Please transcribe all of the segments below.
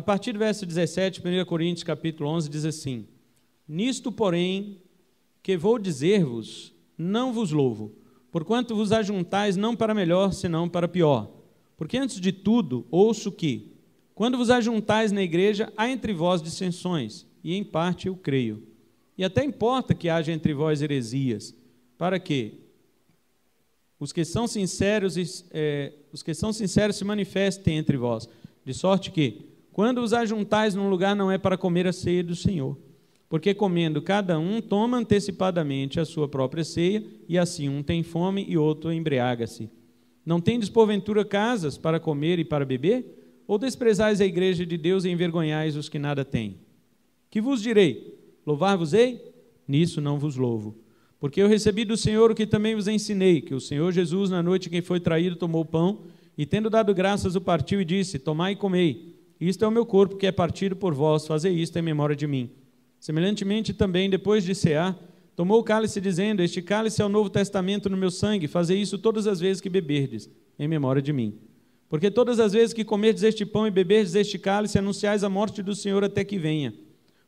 A partir do verso 17, 1 Coríntios capítulo 11 diz assim: Nisto, porém, que vou dizer-vos, não vos louvo, porquanto vos ajuntais não para melhor, senão para pior. Porque antes de tudo, ouço que, quando vos ajuntais na igreja, há entre vós dissensões, e em parte eu creio. E até importa que haja entre vós heresias, para que os que são sinceros, eh, os que são sinceros se manifestem entre vós, de sorte que quando os ajuntais num lugar, não é para comer a ceia do Senhor, porque comendo cada um toma antecipadamente a sua própria ceia, e assim um tem fome e outro embriaga-se. Não tendes porventura casas para comer e para beber? Ou desprezais a igreja de Deus e envergonhais os que nada têm? Que vos direi? Louvar-vos-ei? Nisso não vos louvo. Porque eu recebi do Senhor o que também vos ensinei: que o Senhor Jesus, na noite em que foi traído, tomou o pão e, tendo dado graças, o partiu e disse: Tomai e comei. Isto é o meu corpo que é partido por vós, fazei isto em memória de mim. Semelhantemente também, depois de cear, tomou o cálice, dizendo: Este cálice é o novo testamento no meu sangue, fazei isso todas as vezes que beberdes, em memória de mim. Porque todas as vezes que comerdes este pão e beberdes este cálice, anunciais a morte do Senhor até que venha.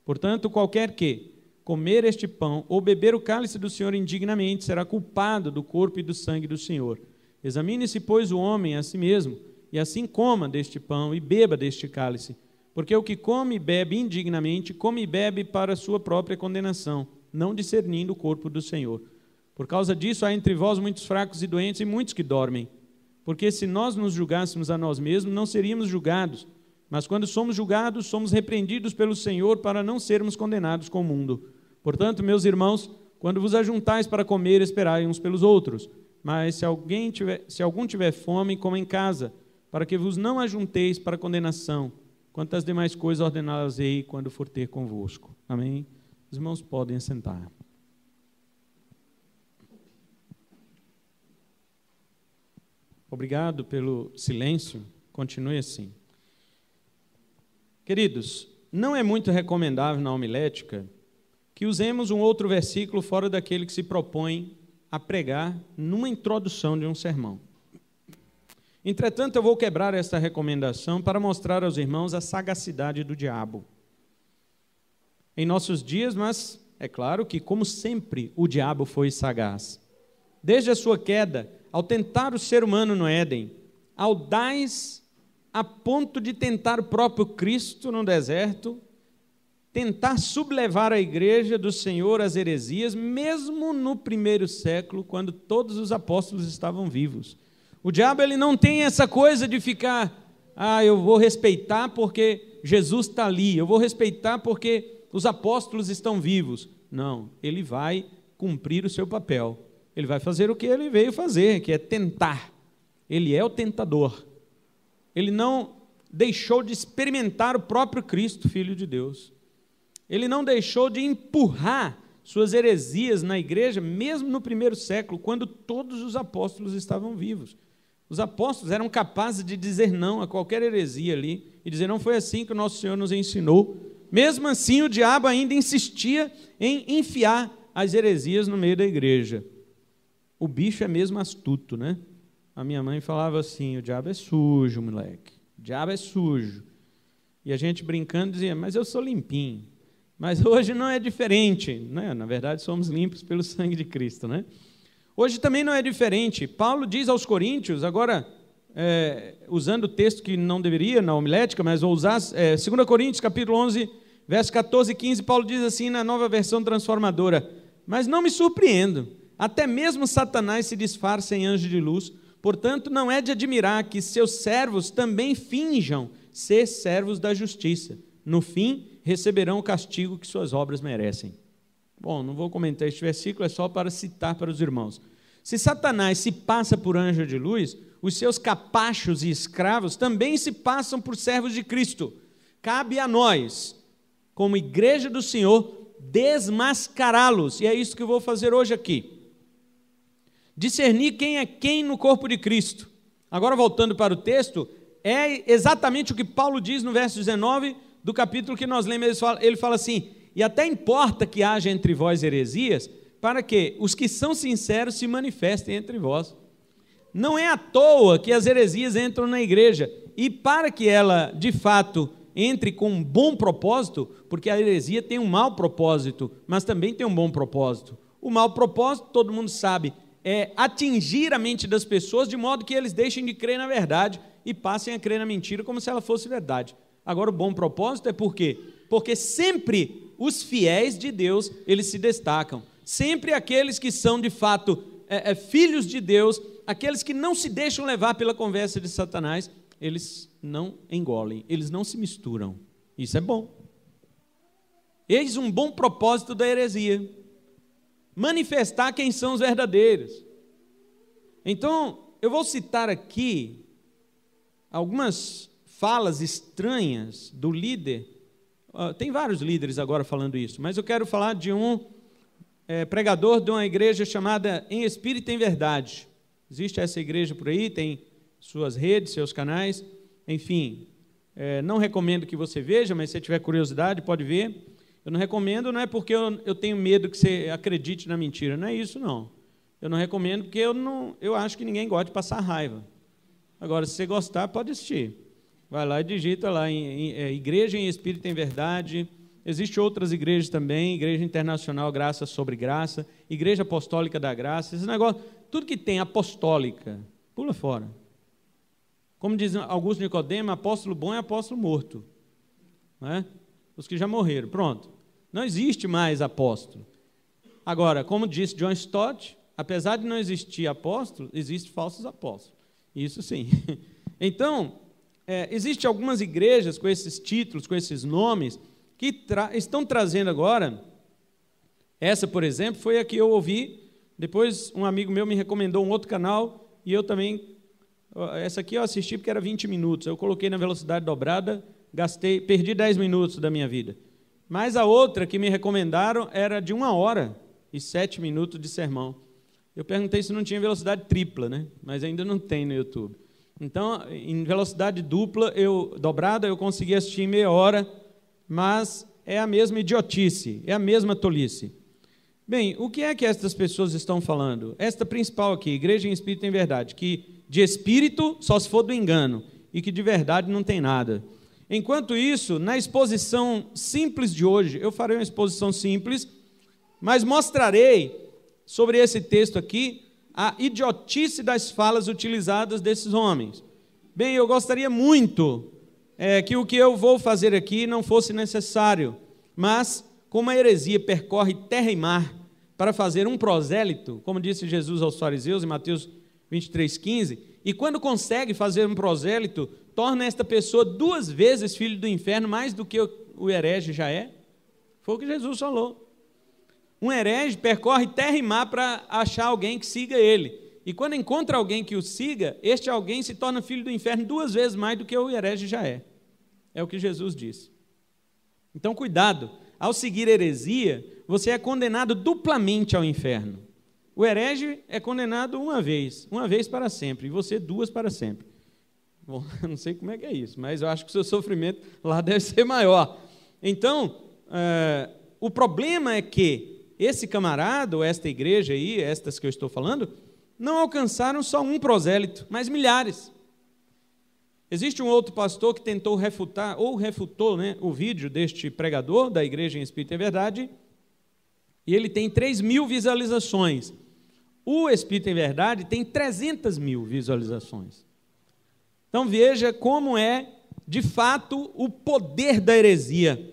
Portanto, qualquer que comer este pão ou beber o cálice do Senhor indignamente será culpado do corpo e do sangue do Senhor. Examine-se, pois, o homem a si mesmo e assim coma deste pão e beba deste cálice. Porque o que come e bebe indignamente, come e bebe para sua própria condenação, não discernindo o corpo do Senhor. Por causa disso, há entre vós muitos fracos e doentes e muitos que dormem. Porque se nós nos julgássemos a nós mesmos, não seríamos julgados. Mas quando somos julgados, somos repreendidos pelo Senhor para não sermos condenados com o mundo. Portanto, meus irmãos, quando vos ajuntais para comer, esperai uns pelos outros. Mas se, alguém tiver, se algum tiver fome, coma em casa para que vos não ajunteis para condenação, quanto demais coisas ordená-las-ei quando for ter convosco. Amém? Os irmãos podem sentar. Obrigado pelo silêncio. Continue assim. Queridos, não é muito recomendável na homilética que usemos um outro versículo fora daquele que se propõe a pregar numa introdução de um sermão. Entretanto, eu vou quebrar esta recomendação para mostrar aos irmãos a sagacidade do diabo. Em nossos dias, mas é claro que, como sempre, o diabo foi sagaz. Desde a sua queda, ao tentar o ser humano no Éden, audaz a ponto de tentar o próprio Cristo no deserto, tentar sublevar a igreja do Senhor às heresias, mesmo no primeiro século, quando todos os apóstolos estavam vivos. O diabo ele não tem essa coisa de ficar, ah, eu vou respeitar porque Jesus está ali, eu vou respeitar porque os apóstolos estão vivos. Não, ele vai cumprir o seu papel. Ele vai fazer o que ele veio fazer, que é tentar. Ele é o tentador. Ele não deixou de experimentar o próprio Cristo, Filho de Deus. Ele não deixou de empurrar suas heresias na igreja, mesmo no primeiro século, quando todos os apóstolos estavam vivos. Os apóstolos eram capazes de dizer não a qualquer heresia ali e dizer não foi assim que o nosso Senhor nos ensinou. Mesmo assim, o diabo ainda insistia em enfiar as heresias no meio da igreja. O bicho é mesmo astuto, né? A minha mãe falava assim: o diabo é sujo, moleque. O diabo é sujo. E a gente brincando dizia: mas eu sou limpinho. Mas hoje não é diferente, né? Na verdade, somos limpos pelo sangue de Cristo, né? Hoje também não é diferente. Paulo diz aos Coríntios, agora é, usando o texto que não deveria na homilética, mas vou usar, é, 2 Coríntios capítulo 11, verso 14 e 15, Paulo diz assim na nova versão transformadora, mas não me surpreendo, até mesmo Satanás se disfarça em anjo de luz, portanto não é de admirar que seus servos também finjam ser servos da justiça, no fim receberão o castigo que suas obras merecem. Bom, não vou comentar este versículo, é só para citar para os irmãos. Se Satanás se passa por anjo de luz, os seus capachos e escravos também se passam por servos de Cristo. Cabe a nós, como igreja do Senhor, desmascará-los. E é isso que eu vou fazer hoje aqui. Discernir quem é quem no corpo de Cristo. Agora, voltando para o texto, é exatamente o que Paulo diz no verso 19 do capítulo que nós lemos. Ele fala, ele fala assim: e até importa que haja entre vós heresias, para que os que são sinceros se manifestem entre vós. Não é à toa que as heresias entram na igreja, e para que ela, de fato, entre com um bom propósito, porque a heresia tem um mau propósito, mas também tem um bom propósito. O mau propósito, todo mundo sabe, é atingir a mente das pessoas de modo que eles deixem de crer na verdade e passem a crer na mentira como se ela fosse verdade. Agora, o bom propósito é por quê? Porque sempre os fiéis de Deus, eles se destacam. Sempre aqueles que são de fato é, é, filhos de Deus, aqueles que não se deixam levar pela conversa de Satanás, eles não engolem, eles não se misturam. Isso é bom. Eis um bom propósito da heresia: manifestar quem são os verdadeiros. Então, eu vou citar aqui algumas falas estranhas do líder ah, tem vários líderes agora falando isso, mas eu quero falar de um é, pregador de uma igreja chamada Em Espírito e em Verdade. Existe essa igreja por aí, tem suas redes, seus canais, enfim. É, não recomendo que você veja, mas se tiver curiosidade, pode ver. Eu não recomendo, não é porque eu, eu, tenho medo que você acredite na mentira, não é isso não. Eu não recomendo porque eu, não, eu acho que ninguém gosta de passar raiva. Agora, se você gostar, pode assistir. Vai lá e digita lá em, em é, Igreja em Espírito em Verdade. Existem outras igrejas também, Igreja Internacional Graça sobre Graça, Igreja Apostólica da Graça, esse negócio, tudo que tem apostólica, pula fora. Como diz Augusto Nicodema, apóstolo bom é apóstolo morto. Né? Os que já morreram, pronto. Não existe mais apóstolo. Agora, como disse John Stott, apesar de não existir apóstolo, existem falsos apóstolos. Isso sim. Então, é, Existem algumas igrejas com esses títulos, com esses nomes, que tra estão trazendo agora. Essa, por exemplo, foi a que eu ouvi. Depois, um amigo meu me recomendou um outro canal e eu também. Essa aqui eu assisti porque era 20 minutos. Eu coloquei na velocidade dobrada, gastei, perdi 10 minutos da minha vida. Mas a outra que me recomendaram era de uma hora e sete minutos de sermão. Eu perguntei se não tinha velocidade tripla, né? Mas ainda não tem no YouTube. Então, em velocidade dupla, eu dobrada, eu consegui assistir em meia hora, mas é a mesma idiotice, é a mesma tolice. Bem, o que é que estas pessoas estão falando? Esta principal aqui, igreja em espírito em verdade, que de espírito só se for do engano e que de verdade não tem nada. Enquanto isso, na exposição simples de hoje, eu farei uma exposição simples, mas mostrarei sobre esse texto aqui a idiotice das falas utilizadas desses homens. Bem, eu gostaria muito é, que o que eu vou fazer aqui não fosse necessário, mas como a heresia percorre terra e mar para fazer um prosélito, como disse Jesus aos fariseus em Mateus 23,15, e quando consegue fazer um prosélito, torna esta pessoa duas vezes filho do inferno, mais do que o herege já é. Foi o que Jesus falou. Um herege percorre terra e mar para achar alguém que siga ele. E quando encontra alguém que o siga, este alguém se torna filho do inferno duas vezes mais do que o herege já é. É o que Jesus disse. Então, cuidado. Ao seguir heresia, você é condenado duplamente ao inferno. O herege é condenado uma vez, uma vez para sempre, e você duas para sempre. Bom, eu não sei como é que é isso, mas eu acho que o seu sofrimento lá deve ser maior. Então, eh, o problema é que esse camarada, ou esta igreja aí, estas que eu estou falando, não alcançaram só um prosélito, mas milhares. Existe um outro pastor que tentou refutar, ou refutou né, o vídeo deste pregador da Igreja em Espírito e é Verdade, e ele tem 3 mil visualizações. O Espírito em Verdade tem 300 mil visualizações. Então veja como é, de fato, o poder da heresia.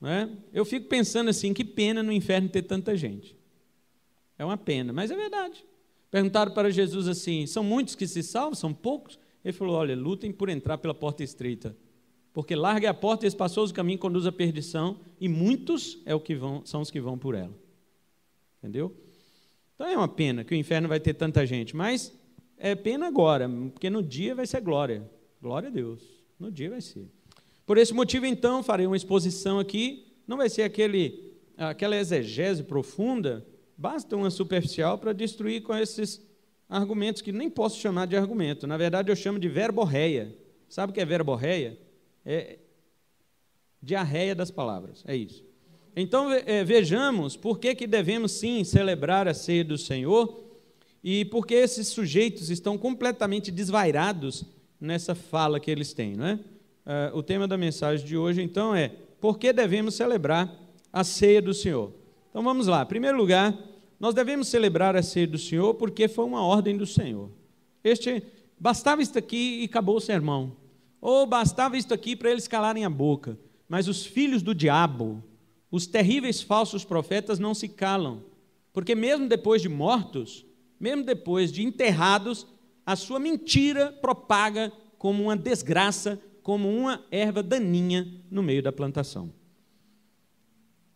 Né? Eu fico pensando assim: que pena no inferno ter tanta gente. É uma pena, mas é verdade. Perguntaram para Jesus assim: são muitos que se salvam, são poucos? Ele falou: olha, lutem por entrar pela porta estreita, porque larga a porta e espaçoso caminho conduz à perdição, e muitos é o que vão, são os que vão por ela. Entendeu? Então é uma pena que o inferno vai ter tanta gente, mas é pena agora, porque no dia vai ser glória. Glória a Deus. No dia vai ser. Por esse motivo, então, farei uma exposição aqui. Não vai ser aquele, aquela exegese profunda, basta uma superficial para destruir com esses argumentos que nem posso chamar de argumento. Na verdade, eu chamo de verborreia. Sabe o que é verborreia? É diarreia das palavras. É isso. Então, é, vejamos por que, que devemos sim celebrar a ceia do Senhor e por que esses sujeitos estão completamente desvairados nessa fala que eles têm, não é? Uh, o tema da mensagem de hoje, então, é por que devemos celebrar a ceia do Senhor? Então vamos lá. Em primeiro lugar, nós devemos celebrar a ceia do Senhor porque foi uma ordem do Senhor. Este bastava isto aqui e acabou o sermão. Ou bastava isto aqui para eles calarem a boca. Mas os filhos do diabo, os terríveis falsos profetas não se calam, porque mesmo depois de mortos, mesmo depois de enterrados, a sua mentira propaga como uma desgraça como uma erva daninha no meio da plantação.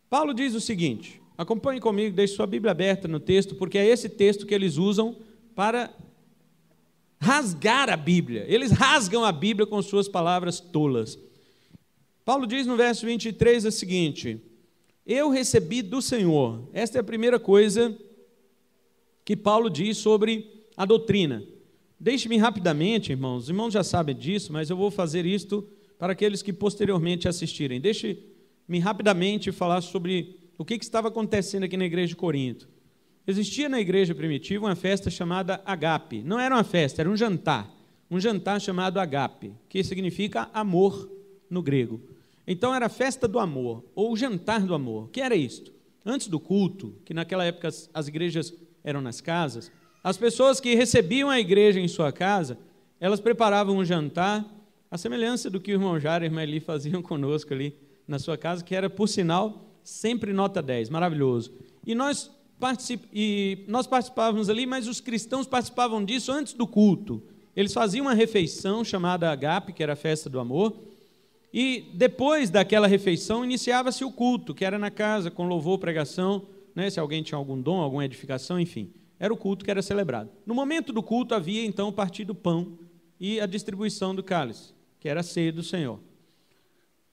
Paulo diz o seguinte: acompanhe comigo, deixe sua Bíblia aberta no texto, porque é esse texto que eles usam para rasgar a Bíblia. Eles rasgam a Bíblia com suas palavras tolas. Paulo diz no verso 23 o seguinte: Eu recebi do Senhor. Esta é a primeira coisa que Paulo diz sobre a doutrina. Deixe-me rapidamente, irmãos, os irmãos já sabem disso, mas eu vou fazer isto para aqueles que posteriormente assistirem. Deixe-me rapidamente falar sobre o que, que estava acontecendo aqui na igreja de Corinto. Existia na igreja primitiva uma festa chamada agape. Não era uma festa, era um jantar. Um jantar chamado agape, que significa amor no grego. Então era a festa do amor, ou o jantar do amor. O que era isto? Antes do culto, que naquela época as igrejas eram nas casas, as pessoas que recebiam a igreja em sua casa, elas preparavam um jantar, a semelhança do que o irmão Jair e a irmã Eli faziam conosco ali na sua casa, que era, por sinal, sempre nota 10, maravilhoso. E nós, particip... e nós participávamos ali, mas os cristãos participavam disso antes do culto. Eles faziam uma refeição chamada Agap, que era a festa do amor, e depois daquela refeição iniciava-se o culto, que era na casa, com louvor, pregação, né, se alguém tinha algum dom, alguma edificação, enfim era o culto que era celebrado. No momento do culto havia então o partido do pão e a distribuição do cálice, que era a ceia do Senhor.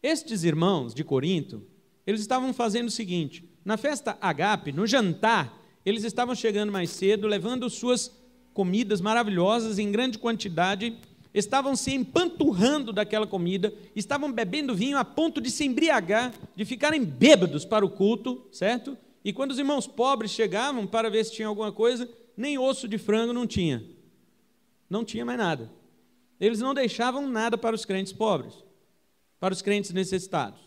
Estes irmãos de Corinto, eles estavam fazendo o seguinte: na festa agape, no jantar, eles estavam chegando mais cedo, levando suas comidas maravilhosas em grande quantidade, estavam se empanturrando daquela comida, estavam bebendo vinho a ponto de se embriagar, de ficarem bêbados para o culto, certo? E quando os irmãos pobres chegavam para ver se tinha alguma coisa, nem osso de frango não tinha. Não tinha mais nada. Eles não deixavam nada para os crentes pobres, para os crentes necessitados.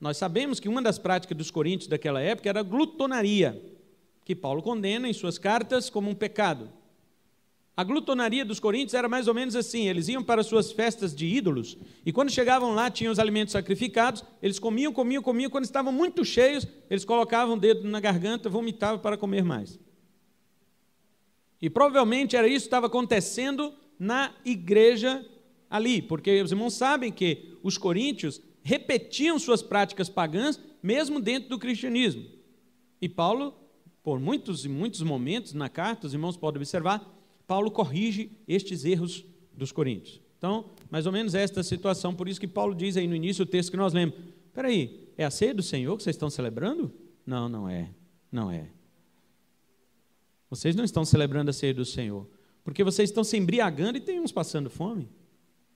Nós sabemos que uma das práticas dos coríntios daquela época era a glutonaria, que Paulo condena em suas cartas como um pecado. A glutonaria dos coríntios era mais ou menos assim: eles iam para suas festas de ídolos, e quando chegavam lá, tinham os alimentos sacrificados, eles comiam, comiam, comiam, quando estavam muito cheios, eles colocavam o dedo na garganta, vomitavam para comer mais. E provavelmente era isso que estava acontecendo na igreja ali, porque os irmãos sabem que os coríntios repetiam suas práticas pagãs, mesmo dentro do cristianismo. E Paulo, por muitos e muitos momentos na carta, os irmãos podem observar, Paulo corrige estes erros dos coríntios. Então, mais ou menos esta situação, por isso que Paulo diz aí no início o texto que nós lemos: espera aí, é a ceia do Senhor que vocês estão celebrando? Não, não é, não é. Vocês não estão celebrando a ceia do Senhor, porque vocês estão se embriagando e tem uns passando fome.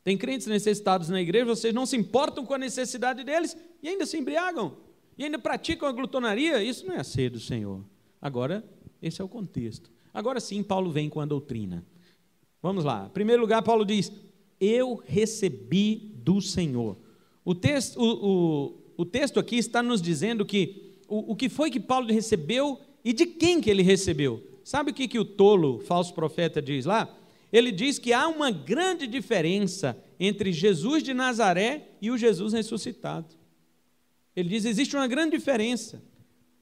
Tem crentes necessitados na igreja, vocês não se importam com a necessidade deles e ainda se embriagam, e ainda praticam a glutonaria. Isso não é a ceia do Senhor. Agora, esse é o contexto. Agora sim, Paulo vem com a doutrina. Vamos lá. Em primeiro lugar, Paulo diz: Eu recebi do Senhor. O texto, o, o, o texto aqui está nos dizendo que o, o que foi que Paulo recebeu e de quem que ele recebeu. Sabe o que, que o tolo, falso profeta, diz lá? Ele diz que há uma grande diferença entre Jesus de Nazaré e o Jesus ressuscitado. Ele diz: existe uma grande diferença.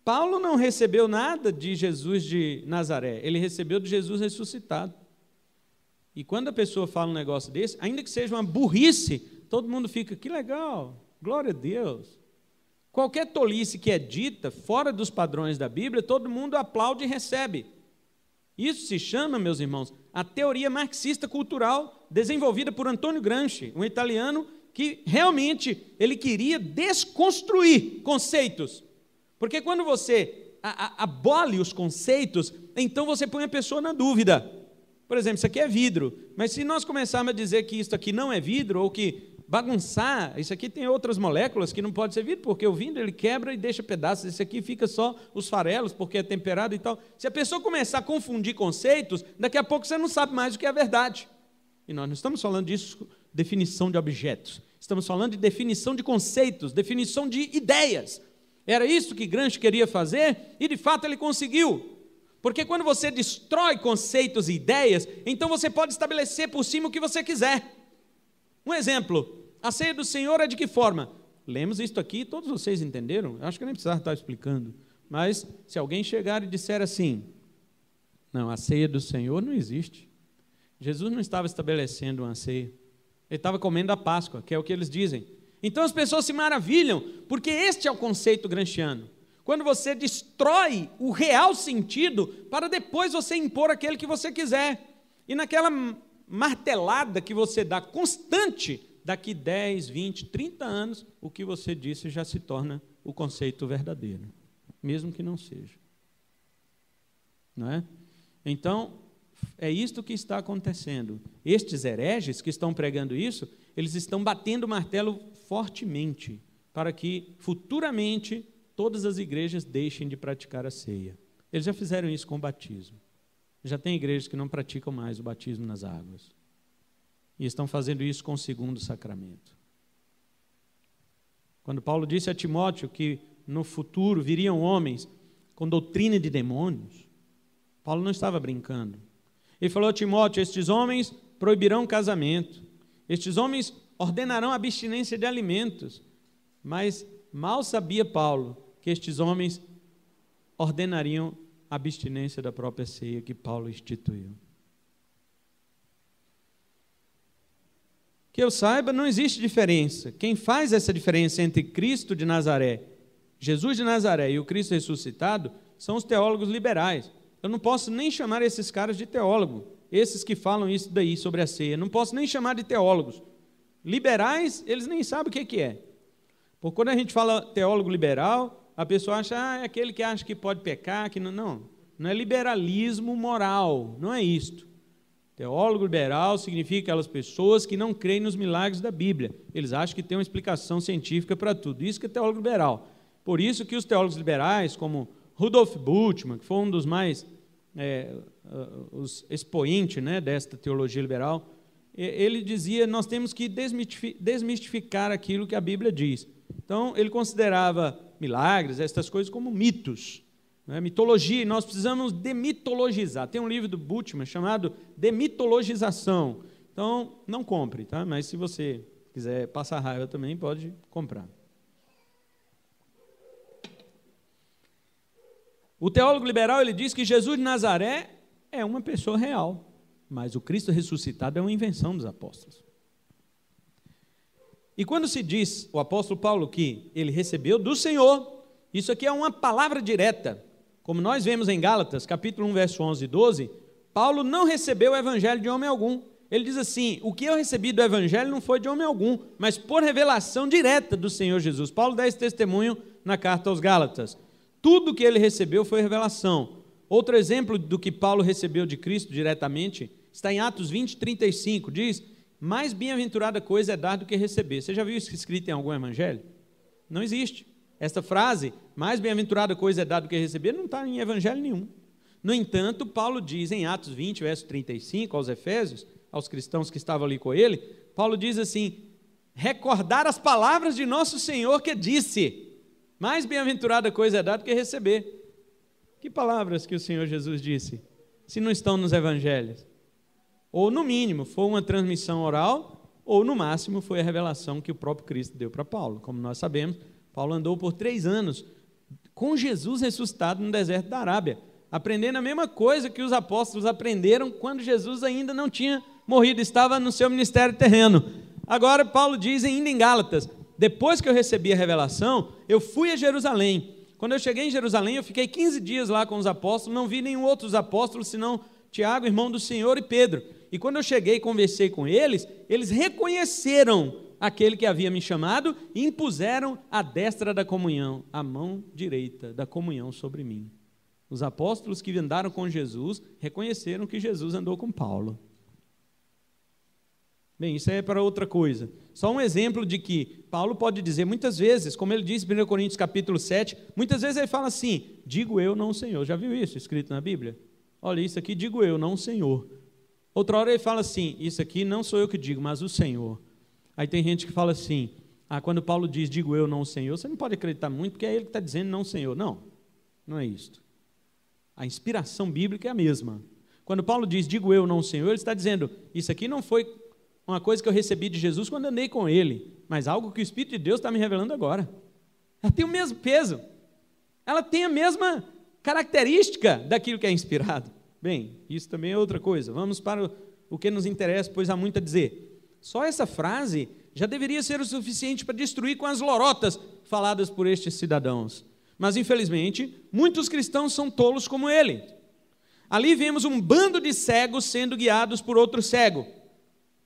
Paulo não recebeu nada de Jesus de Nazaré, ele recebeu de Jesus ressuscitado. E quando a pessoa fala um negócio desse, ainda que seja uma burrice, todo mundo fica, que legal, glória a Deus. Qualquer tolice que é dita fora dos padrões da Bíblia, todo mundo aplaude e recebe. Isso se chama, meus irmãos, a teoria marxista cultural desenvolvida por Antonio Gramsci, um italiano que realmente ele queria desconstruir conceitos porque quando você a, a, abole os conceitos, então você põe a pessoa na dúvida. Por exemplo, isso aqui é vidro, mas se nós começarmos a dizer que isso aqui não é vidro, ou que bagunçar, isso aqui tem outras moléculas que não pode ser vidro, porque o vidro ele quebra e deixa pedaços, esse aqui fica só os farelos, porque é temperado e tal. Se a pessoa começar a confundir conceitos, daqui a pouco você não sabe mais o que é verdade. E nós não estamos falando disso, definição de objetos, estamos falando de definição de conceitos, definição de ideias. Era isso que Gramsci queria fazer e de fato ele conseguiu. Porque quando você destrói conceitos e ideias, então você pode estabelecer por cima o que você quiser. Um exemplo, a ceia do Senhor é de que forma? Lemos isto aqui, todos vocês entenderam? Acho que nem precisava estar explicando. Mas se alguém chegar e disser assim: Não, a ceia do Senhor não existe. Jesus não estava estabelecendo uma ceia. Ele estava comendo a Páscoa, que é o que eles dizem. Então as pessoas se maravilham, porque este é o conceito gramsciano. Quando você destrói o real sentido para depois você impor aquele que você quiser. E naquela martelada que você dá constante, daqui 10, 20, 30 anos, o que você disse já se torna o conceito verdadeiro, mesmo que não seja. Não é? Então, é isto que está acontecendo. Estes hereges que estão pregando isso, eles estão batendo o martelo fortemente para que futuramente todas as igrejas deixem de praticar a ceia. Eles já fizeram isso com o batismo. Já tem igrejas que não praticam mais o batismo nas águas. E estão fazendo isso com o segundo sacramento. Quando Paulo disse a Timóteo que no futuro viriam homens com doutrina de demônios, Paulo não estava brincando. Ele falou a Timóteo: estes homens proibirão casamento, estes homens ordenarão abstinência de alimentos. Mas mal sabia Paulo que estes homens ordenariam abstinência da própria ceia que Paulo instituiu. Que eu saiba, não existe diferença. Quem faz essa diferença entre Cristo de Nazaré, Jesus de Nazaré e o Cristo ressuscitado são os teólogos liberais. Eu não posso nem chamar esses caras de teólogo, esses que falam isso daí sobre a ceia. Não posso nem chamar de teólogos, Liberais, eles nem sabem o que, que é. Porque quando a gente fala teólogo liberal, a pessoa acha, ah, é aquele que acha que pode pecar, que não. Não, não é liberalismo moral, não é isto. Teólogo liberal significa aquelas pessoas que não creem nos milagres da Bíblia. Eles acham que tem uma explicação científica para tudo. Isso que é teólogo liberal. Por isso que os teólogos liberais, como Rudolf Bultmann, que foi um dos mais é, os expoentes né, desta teologia liberal, ele dizia nós temos que desmistificar aquilo que a Bíblia diz. Então, ele considerava milagres, estas coisas, como mitos, né? mitologia, nós precisamos demitologizar. Tem um livro do Bultmann chamado Demitologização. Então, não compre, tá? mas se você quiser passar raiva também, pode comprar. O teólogo liberal ele diz que Jesus de Nazaré é uma pessoa real. Mas o Cristo ressuscitado é uma invenção dos apóstolos. E quando se diz o apóstolo Paulo que ele recebeu do Senhor, isso aqui é uma palavra direta. Como nós vemos em Gálatas, capítulo 1, verso 11 e 12, Paulo não recebeu o evangelho de homem algum. Ele diz assim: O que eu recebi do evangelho não foi de homem algum, mas por revelação direta do Senhor Jesus. Paulo dá esse testemunho na carta aos Gálatas. Tudo que ele recebeu foi revelação. Outro exemplo do que Paulo recebeu de Cristo diretamente está em Atos 20, 35, diz: Mais bem-aventurada coisa é dar do que receber. Você já viu isso escrito em algum evangelho? Não existe. Esta frase, mais bem-aventurada coisa é dar do que receber, não está em evangelho nenhum. No entanto, Paulo diz em Atos 20, verso 35, aos Efésios, aos cristãos que estavam ali com ele, Paulo diz assim: recordar as palavras de nosso Senhor que disse: Mais bem-aventurada coisa é dar do que receber. Que palavras que o Senhor Jesus disse, se não estão nos evangelhos? Ou, no mínimo, foi uma transmissão oral, ou, no máximo, foi a revelação que o próprio Cristo deu para Paulo. Como nós sabemos, Paulo andou por três anos com Jesus ressuscitado no deserto da Arábia, aprendendo a mesma coisa que os apóstolos aprenderam quando Jesus ainda não tinha morrido, estava no seu ministério terreno. Agora, Paulo diz ainda em Gálatas: depois que eu recebi a revelação, eu fui a Jerusalém. Quando eu cheguei em Jerusalém, eu fiquei 15 dias lá com os apóstolos, não vi nenhum outro apóstolo, senão Tiago, irmão do Senhor, e Pedro. E quando eu cheguei e conversei com eles, eles reconheceram aquele que havia me chamado e impuseram a destra da comunhão, a mão direita da comunhão sobre mim. Os apóstolos que andaram com Jesus reconheceram que Jesus andou com Paulo. Bem, isso é para outra coisa. Só um exemplo de que Paulo pode dizer muitas vezes, como ele diz em 1 Coríntios capítulo 7, muitas vezes ele fala assim: digo eu, não o Senhor. Já viu isso escrito na Bíblia? Olha, isso aqui digo eu, não o Senhor. Outra hora ele fala assim: Isso aqui não sou eu que digo, mas o Senhor. Aí tem gente que fala assim: Ah, quando Paulo diz, digo eu, não o Senhor, você não pode acreditar muito, porque é ele que está dizendo, não o Senhor. Não, não é isto. A inspiração bíblica é a mesma. Quando Paulo diz, digo eu, não o Senhor, ele está dizendo: Isso aqui não foi uma coisa que eu recebi de Jesus quando andei com ele, mas algo que o Espírito de Deus está me revelando agora. Ela tem o mesmo peso, ela tem a mesma característica daquilo que é inspirado. Bem, isso também é outra coisa. Vamos para o que nos interessa, pois há muito a dizer. Só essa frase já deveria ser o suficiente para destruir com as lorotas faladas por estes cidadãos. Mas, infelizmente, muitos cristãos são tolos como ele. Ali vemos um bando de cegos sendo guiados por outro cego.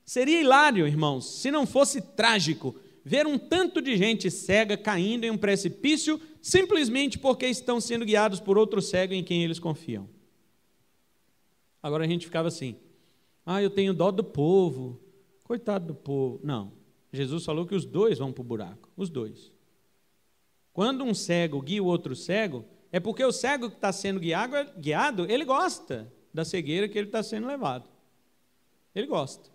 Seria hilário, irmãos, se não fosse trágico ver um tanto de gente cega caindo em um precipício simplesmente porque estão sendo guiados por outro cego em quem eles confiam. Agora a gente ficava assim: ah, eu tenho dó do povo, coitado do povo. Não, Jesus falou que os dois vão para o buraco, os dois. Quando um cego guia o outro cego, é porque o cego que está sendo guiado, ele gosta da cegueira que ele está sendo levado. Ele gosta.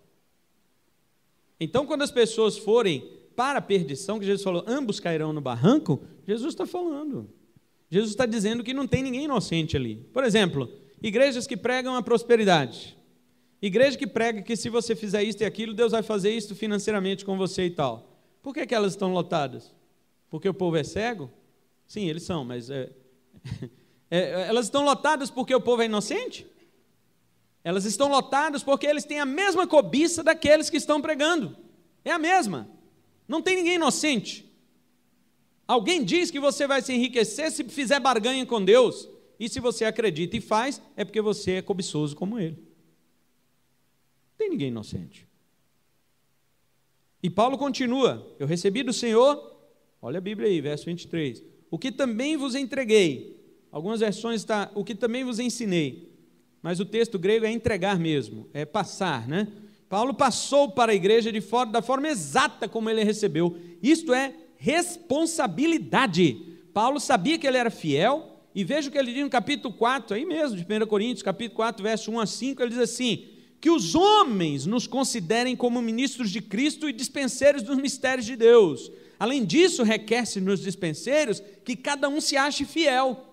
Então, quando as pessoas forem para a perdição, que Jesus falou, ambos cairão no barranco, Jesus está falando. Jesus está dizendo que não tem ninguém inocente ali. Por exemplo, Igrejas que pregam a prosperidade. Igreja que prega que se você fizer isto e aquilo, Deus vai fazer isto financeiramente com você e tal. Por que, é que elas estão lotadas? Porque o povo é cego? Sim, eles são, mas é, é... é, elas estão lotadas porque o povo é inocente? Elas estão lotadas porque eles têm a mesma cobiça daqueles que estão pregando. É a mesma. Não tem ninguém inocente. Alguém diz que você vai se enriquecer se fizer barganha com Deus. E se você acredita e faz, é porque você é cobiçoso como ele. Não tem ninguém inocente. E Paulo continua: Eu recebi do Senhor, olha a Bíblia aí, verso 23. O que também vos entreguei. Algumas versões está, o que também vos ensinei. Mas o texto grego é entregar mesmo, é passar, né? Paulo passou para a igreja de fora, da forma exata como ele recebeu. Isto é responsabilidade. Paulo sabia que ele era fiel, e veja o que ele diz no capítulo 4, aí mesmo, de 1 Coríntios, capítulo 4, verso 1 a 5, ele diz assim: que os homens nos considerem como ministros de Cristo e dispenseiros dos mistérios de Deus. Além disso, requer-se nos dispenseiros que cada um se ache fiel.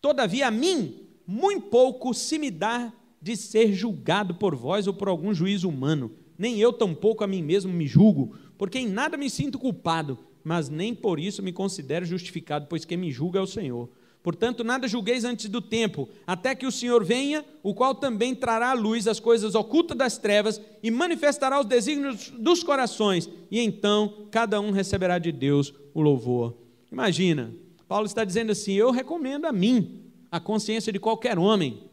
Todavia, a mim, muito pouco se me dá de ser julgado por vós ou por algum juízo humano. Nem eu tampouco a mim mesmo me julgo, porque em nada me sinto culpado, mas nem por isso me considero justificado, pois quem me julga é o Senhor. Portanto, nada julgueis antes do tempo, até que o Senhor venha, o qual também trará à luz as coisas ocultas das trevas e manifestará os desígnios dos corações, e então cada um receberá de Deus o louvor. Imagina, Paulo está dizendo assim: Eu recomendo a mim a consciência de qualquer homem.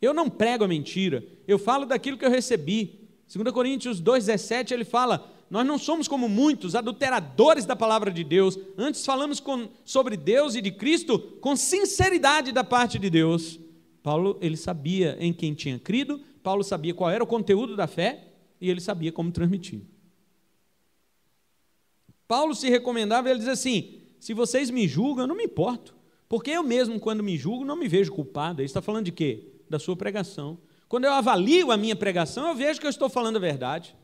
Eu não prego a mentira, eu falo daquilo que eu recebi. 2 Coríntios 2,17 ele fala: nós não somos como muitos adulteradores da palavra de Deus. Antes falamos com, sobre Deus e de Cristo com sinceridade da parte de Deus. Paulo, ele sabia em quem tinha crido, Paulo sabia qual era o conteúdo da fé e ele sabia como transmitir. Paulo se recomendava, ele diz assim: se vocês me julgam, eu não me importo, porque eu mesmo, quando me julgo, não me vejo culpado. Ele está falando de quê? Da sua pregação. Quando eu avalio a minha pregação, eu vejo que eu estou falando a verdade.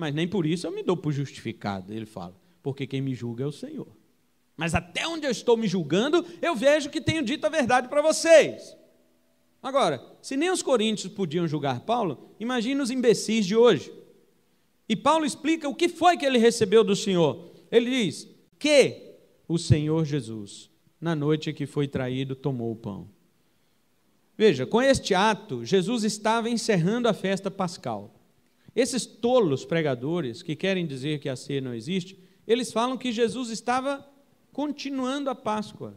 Mas nem por isso eu me dou por justificado, ele fala, porque quem me julga é o Senhor. Mas até onde eu estou me julgando, eu vejo que tenho dito a verdade para vocês. Agora, se nem os coríntios podiam julgar Paulo, imagine os imbecis de hoje. E Paulo explica o que foi que ele recebeu do Senhor. Ele diz que o Senhor Jesus, na noite que foi traído, tomou o pão. Veja, com este ato, Jesus estava encerrando a festa pascal. Esses tolos pregadores que querem dizer que a ceia não existe, eles falam que Jesus estava continuando a Páscoa.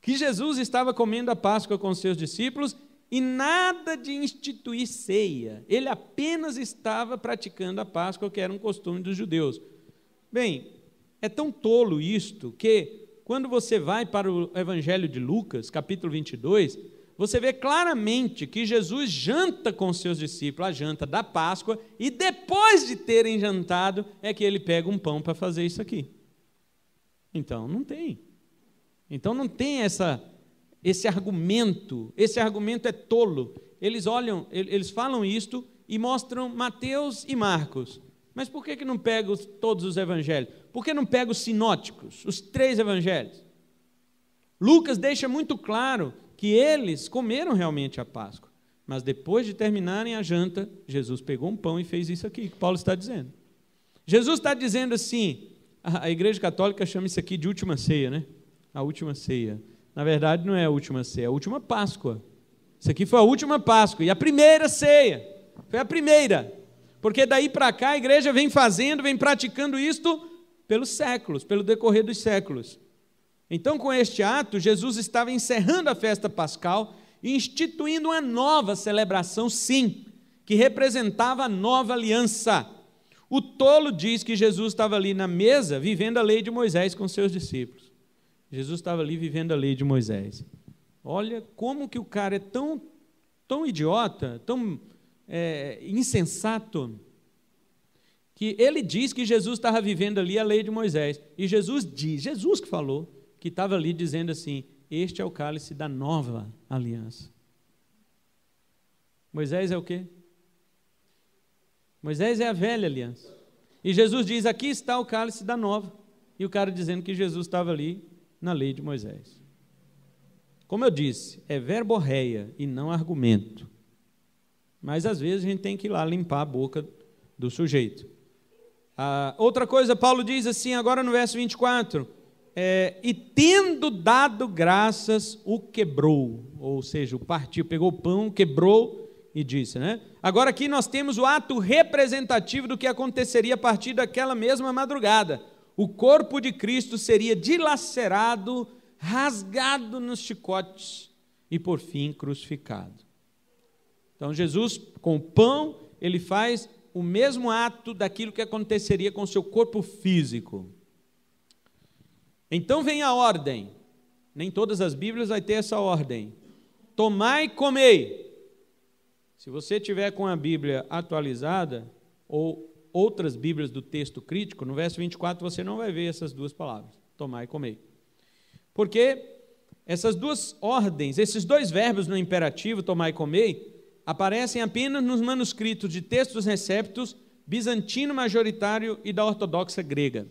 Que Jesus estava comendo a Páscoa com seus discípulos e nada de instituir ceia. Ele apenas estava praticando a Páscoa, que era um costume dos judeus. Bem, é tão tolo isto que, quando você vai para o Evangelho de Lucas, capítulo 22, você vê claramente que Jesus janta com seus discípulos, a janta da Páscoa, e depois de terem jantado, é que ele pega um pão para fazer isso aqui. Então, não tem. Então, não tem essa, esse argumento. Esse argumento é tolo. Eles olham, eles falam isto e mostram Mateus e Marcos. Mas por que, que não pega os, todos os evangelhos? Por que não pega os sinóticos, os três evangelhos? Lucas deixa muito claro que eles comeram realmente a Páscoa. Mas depois de terminarem a janta, Jesus pegou um pão e fez isso aqui, que Paulo está dizendo. Jesus está dizendo assim: a Igreja Católica chama isso aqui de última ceia, né? A última ceia. Na verdade, não é a última ceia, é a última Páscoa. Isso aqui foi a última Páscoa e a primeira ceia. Foi a primeira. Porque daí para cá a igreja vem fazendo, vem praticando isto pelos séculos, pelo decorrer dos séculos. Então, com este ato, Jesus estava encerrando a festa pascal e instituindo uma nova celebração, sim, que representava a nova aliança. O tolo diz que Jesus estava ali na mesa vivendo a lei de Moisés com seus discípulos. Jesus estava ali vivendo a lei de Moisés. Olha como que o cara é tão, tão idiota, tão é, insensato, que ele diz que Jesus estava vivendo ali a lei de Moisés. E Jesus diz, Jesus que falou, que estava ali dizendo assim: Este é o cálice da nova aliança. Moisés é o quê? Moisés é a velha aliança. E Jesus diz: Aqui está o cálice da nova. E o cara dizendo que Jesus estava ali na lei de Moisés. Como eu disse, é verborreia e não argumento. Mas às vezes a gente tem que ir lá limpar a boca do sujeito. Ah, outra coisa, Paulo diz assim, agora no verso 24: é, e tendo dado graças, o quebrou, ou seja, o partiu, pegou o pão, quebrou e disse, né? Agora aqui nós temos o ato representativo do que aconteceria a partir daquela mesma madrugada. O corpo de Cristo seria dilacerado, rasgado nos chicotes e por fim crucificado. Então Jesus com o pão, ele faz o mesmo ato daquilo que aconteceria com seu corpo físico. Então vem a ordem. Nem todas as Bíblias vai ter essa ordem. Tomai e comei. Se você tiver com a Bíblia atualizada ou outras Bíblias do texto crítico, no verso 24 você não vai ver essas duas palavras, tomai e comei. Porque essas duas ordens, esses dois verbos no imperativo, tomai e comei, aparecem apenas nos manuscritos de textos receptos bizantino majoritário e da ortodoxa grega.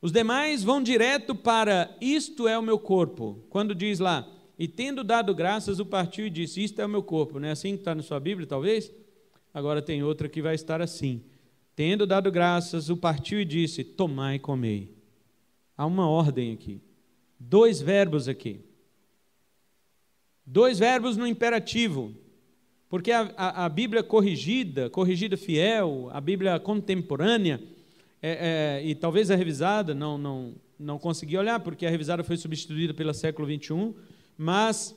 Os demais vão direto para isto é o meu corpo. Quando diz lá, e tendo dado graças, o partiu e disse: Isto é o meu corpo. Não é assim que está na sua Bíblia, talvez? Agora tem outra que vai estar assim. Tendo dado graças, o partiu e disse: Tomai e comei. Há uma ordem aqui. Dois verbos aqui. Dois verbos no imperativo. Porque a, a, a Bíblia corrigida, corrigida fiel, a Bíblia contemporânea, é, é, e talvez a revisada, não, não, não consegui olhar, porque a revisada foi substituída pela século XXI, mas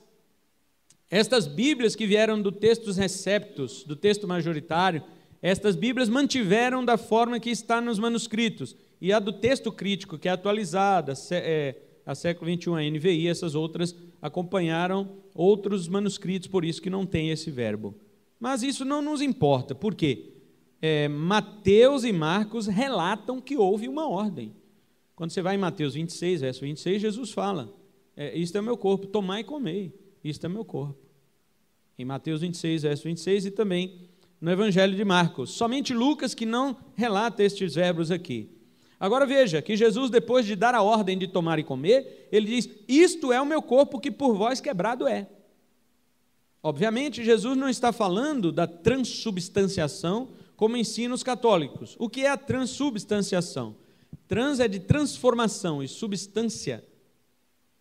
estas Bíblias que vieram do texto receptos, do texto majoritário, estas Bíblias mantiveram da forma que está nos manuscritos. E a do texto crítico, que é atualizada, é, a século XXI, a NVI, essas outras acompanharam outros manuscritos, por isso que não tem esse verbo. Mas isso não nos importa, por quê? é, Mateus e Marcos relatam que houve uma ordem. Quando você vai em Mateus 26, verso 26, Jesus fala: é, Isto é meu corpo, tomai e comei, isto é meu corpo. Em Mateus 26, verso 26, e também no Evangelho de Marcos. Somente Lucas que não relata estes verbos aqui. Agora veja que Jesus, depois de dar a ordem de tomar e comer, ele diz: Isto é o meu corpo que por vós quebrado é. Obviamente, Jesus não está falando da transubstanciação como ensinam os católicos. O que é a transubstanciação? Trans é de transformação e substância.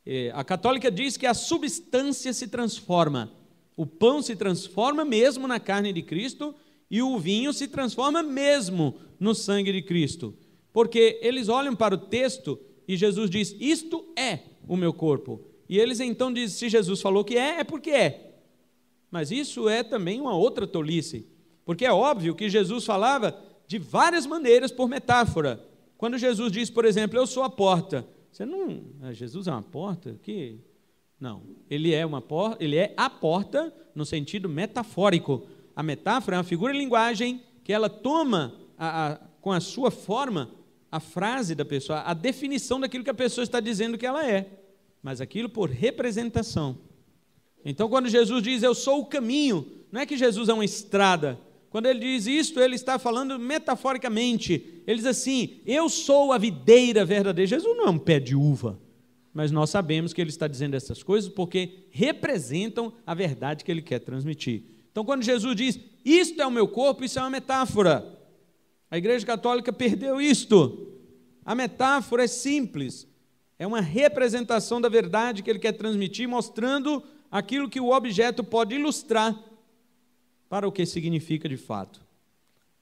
É, a católica diz que a substância se transforma. O pão se transforma mesmo na carne de Cristo e o vinho se transforma mesmo no sangue de Cristo. Porque eles olham para o texto e Jesus diz: Isto é o meu corpo. E eles então dizem: Se Jesus falou que é, é porque é. Mas isso é também uma outra tolice porque é óbvio que Jesus falava de várias maneiras por metáfora. Quando Jesus diz, por exemplo, eu sou a porta, você não. Ah, Jesus é uma porta? Que. Não. Ele é uma porta, ele é a porta no sentido metafórico. A metáfora é uma figura de linguagem que ela toma a, a, com a sua forma a frase da pessoa, a definição daquilo que a pessoa está dizendo que ela é, mas aquilo por representação. Então, quando Jesus diz eu sou o caminho, não é que Jesus é uma estrada, quando ele diz isto, ele está falando metaforicamente. Ele diz assim: Eu sou a videira verdadeira. Jesus não é um pé de uva, mas nós sabemos que ele está dizendo essas coisas porque representam a verdade que ele quer transmitir. Então, quando Jesus diz: Isto é o meu corpo, isso é uma metáfora. A Igreja Católica perdeu isto. A metáfora é simples, é uma representação da verdade que ele quer transmitir, mostrando aquilo que o objeto pode ilustrar para o que significa de fato.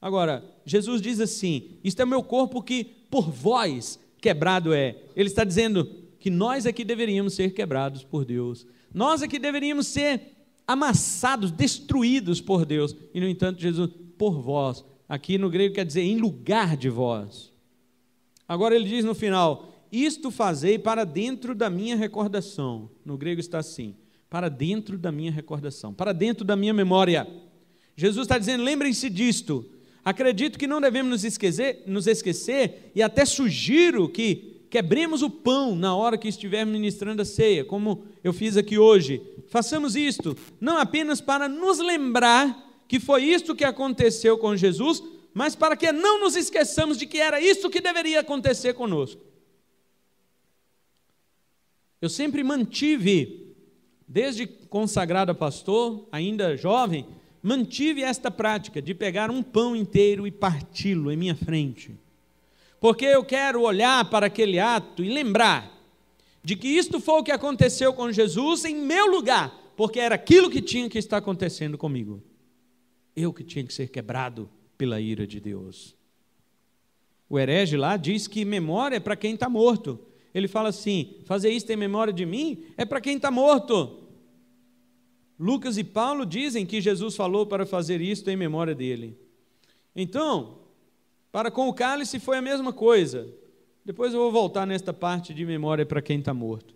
Agora, Jesus diz assim: Isto é meu corpo que por vós quebrado é. Ele está dizendo que nós aqui é deveríamos ser quebrados por Deus. Nós aqui é deveríamos ser amassados, destruídos por Deus. E no entanto, Jesus, por vós. Aqui no grego quer dizer em lugar de vós. Agora ele diz no final: Isto fazei para dentro da minha recordação. No grego está assim: para dentro da minha recordação, para dentro da minha memória. Jesus está dizendo: lembrem-se disto. Acredito que não devemos nos esquecer, nos esquecer e até sugiro que quebremos o pão na hora que estivermos ministrando a ceia, como eu fiz aqui hoje. Façamos isto, não apenas para nos lembrar que foi isto que aconteceu com Jesus, mas para que não nos esqueçamos de que era isso que deveria acontecer conosco. Eu sempre mantive, desde consagrado a pastor, ainda jovem, mantive esta prática de pegar um pão inteiro e parti-lo em minha frente, porque eu quero olhar para aquele ato e lembrar de que isto foi o que aconteceu com Jesus em meu lugar, porque era aquilo que tinha que estar acontecendo comigo. Eu que tinha que ser quebrado pela ira de Deus. O herege lá diz que memória é para quem está morto. Ele fala assim: fazer isso em memória de mim é para quem está morto. Lucas e Paulo dizem que Jesus falou para fazer isto em memória dele. Então, para com o cálice foi a mesma coisa. Depois eu vou voltar nesta parte de memória para quem está morto.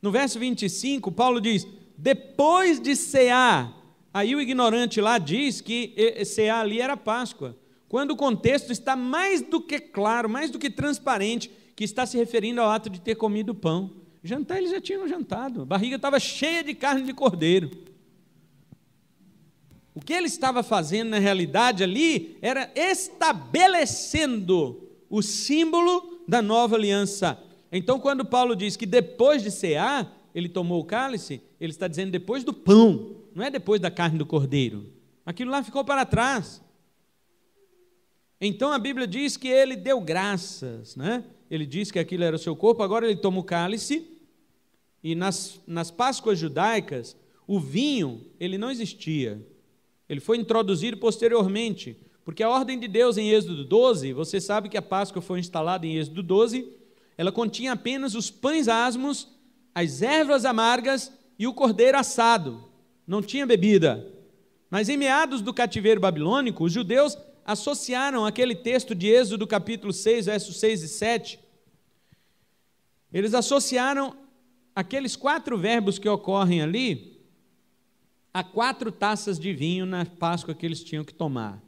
No verso 25, Paulo diz: depois de cear, aí o ignorante lá diz que cear ali era Páscoa. Quando o contexto está mais do que claro, mais do que transparente, que está se referindo ao ato de ter comido pão. Jantar eles já tinham jantado, a barriga estava cheia de carne de cordeiro. O que ele estava fazendo na realidade ali era estabelecendo o símbolo da nova aliança. Então, quando Paulo diz que depois de cear, ele tomou o cálice, ele está dizendo depois do pão, não é depois da carne do cordeiro. Aquilo lá ficou para trás. Então a Bíblia diz que ele deu graças, né? Ele disse que aquilo era o seu corpo, agora ele toma o cálice. E nas, nas Páscoas judaicas, o vinho, ele não existia. Ele foi introduzido posteriormente, porque a ordem de Deus em Êxodo 12, você sabe que a Páscoa foi instalada em Êxodo 12, ela continha apenas os pães asmos, as ervas amargas e o cordeiro assado. Não tinha bebida. Mas em meados do cativeiro babilônico, os judeus associaram aquele texto de Êxodo capítulo 6, versos 6 e 7. Eles associaram aqueles quatro verbos que ocorrem ali a quatro taças de vinho na Páscoa que eles tinham que tomar.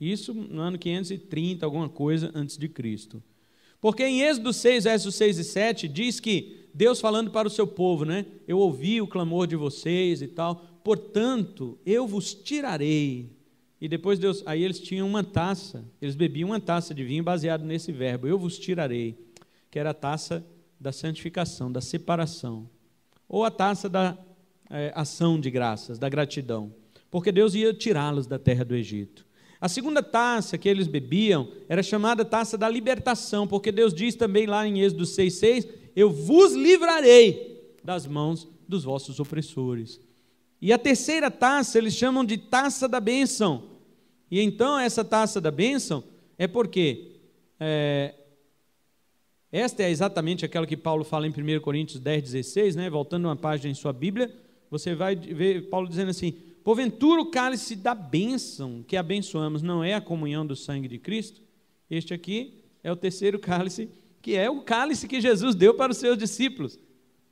Isso no ano 530, alguma coisa antes de Cristo. Porque em Êxodo 6, versos 6 e 7, diz que Deus falando para o seu povo, né? Eu ouvi o clamor de vocês e tal, portanto, eu vos tirarei. E depois Deus, aí eles tinham uma taça, eles bebiam uma taça de vinho baseado nesse verbo, eu vos tirarei, que era a taça da santificação, da separação, ou a taça da é, ação de graças, da gratidão, porque Deus ia tirá-los da terra do Egito. A segunda taça que eles bebiam era chamada taça da libertação, porque Deus diz também lá em Êxodo 6,6: Eu vos livrarei das mãos dos vossos opressores. E a terceira taça eles chamam de taça da bênção. E então essa taça da bênção é porque é, esta é exatamente aquela que Paulo fala em 1 Coríntios 10, 16, né? voltando uma página em sua Bíblia, você vai ver Paulo dizendo assim: Porventura o cálice da bênção que abençoamos não é a comunhão do sangue de Cristo? Este aqui é o terceiro cálice, que é o cálice que Jesus deu para os seus discípulos.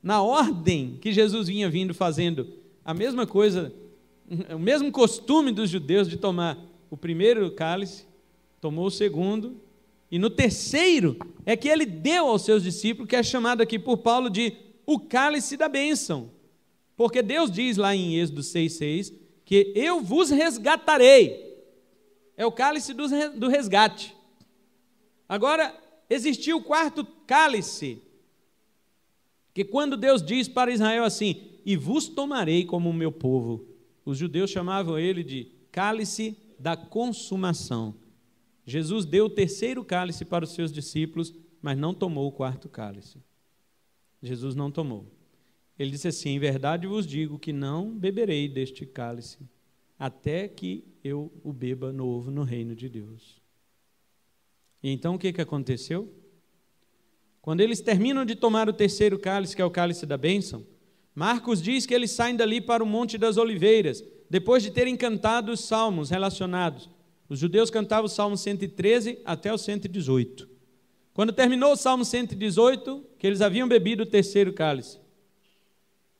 Na ordem que Jesus vinha vindo fazendo a mesma coisa, o mesmo costume dos judeus de tomar o primeiro cálice, tomou o segundo, e no terceiro é que ele deu aos seus discípulos, que é chamado aqui por Paulo de o cálice da bênção. Porque Deus diz lá em Êxodo 6,6 que eu vos resgatarei. É o cálice do resgate. Agora, existiu o quarto cálice, que quando Deus diz para Israel assim: E vos tomarei como meu povo, os judeus chamavam ele de cálice da consumação. Jesus deu o terceiro cálice para os seus discípulos, mas não tomou o quarto cálice. Jesus não tomou. Ele disse assim: Em verdade vos digo que não beberei deste cálice, até que eu o beba novo no reino de Deus. E então o que, que aconteceu? Quando eles terminam de tomar o terceiro cálice, que é o cálice da bênção, Marcos diz que eles saem dali para o Monte das Oliveiras, depois de terem cantado os salmos relacionados. Os judeus cantavam o salmo 113 até o 118. Quando terminou o salmo 118, que eles haviam bebido o terceiro cálice,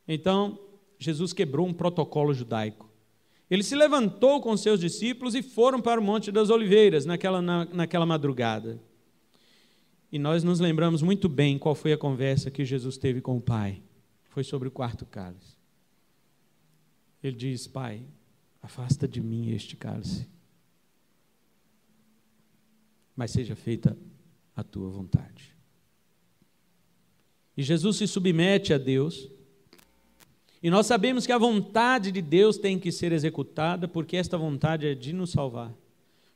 então, Jesus quebrou um protocolo judaico. Ele se levantou com seus discípulos e foram para o Monte das Oliveiras naquela, na, naquela madrugada. E nós nos lembramos muito bem qual foi a conversa que Jesus teve com o Pai. Foi sobre o quarto cálice. Ele diz: Pai, afasta de mim este cálice, mas seja feita a tua vontade. E Jesus se submete a Deus e nós sabemos que a vontade de Deus tem que ser executada, porque esta vontade é de nos salvar.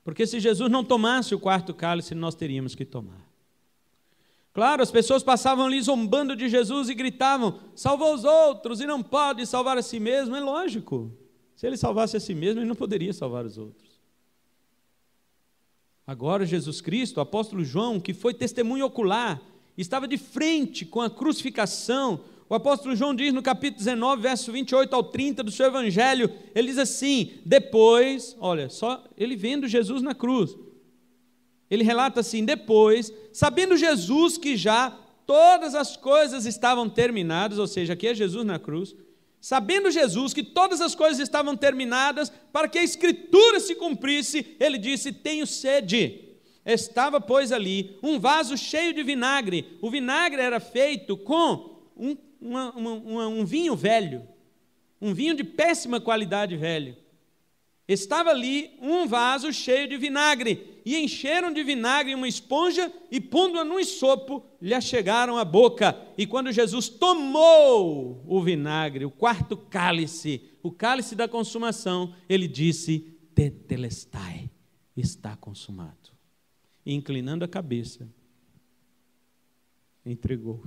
Porque se Jesus não tomasse o quarto cálice, nós teríamos que tomar. Claro, as pessoas passavam ali zombando de Jesus e gritavam: salvou os outros e não pode salvar a si mesmo. É lógico. Se ele salvasse a si mesmo, ele não poderia salvar os outros. Agora, Jesus Cristo, o apóstolo João, que foi testemunho ocular, estava de frente com a crucificação, o apóstolo João diz no capítulo 19, verso 28 ao 30 do seu evangelho, ele diz assim: "Depois, olha, só ele vendo Jesus na cruz. Ele relata assim: "Depois, sabendo Jesus que já todas as coisas estavam terminadas, ou seja, aqui é Jesus na cruz, sabendo Jesus que todas as coisas estavam terminadas, para que a escritura se cumprisse, ele disse: "Tenho sede". Estava, pois, ali um vaso cheio de vinagre. O vinagre era feito com um uma, uma, um vinho velho, um vinho de péssima qualidade velho. Estava ali um vaso cheio de vinagre, e encheram de vinagre uma esponja e, pondo-a num sopo, lhe chegaram à boca. E quando Jesus tomou o vinagre, o quarto cálice, o cálice da consumação, ele disse: Tetelestai, está consumado. E, inclinando a cabeça, entregou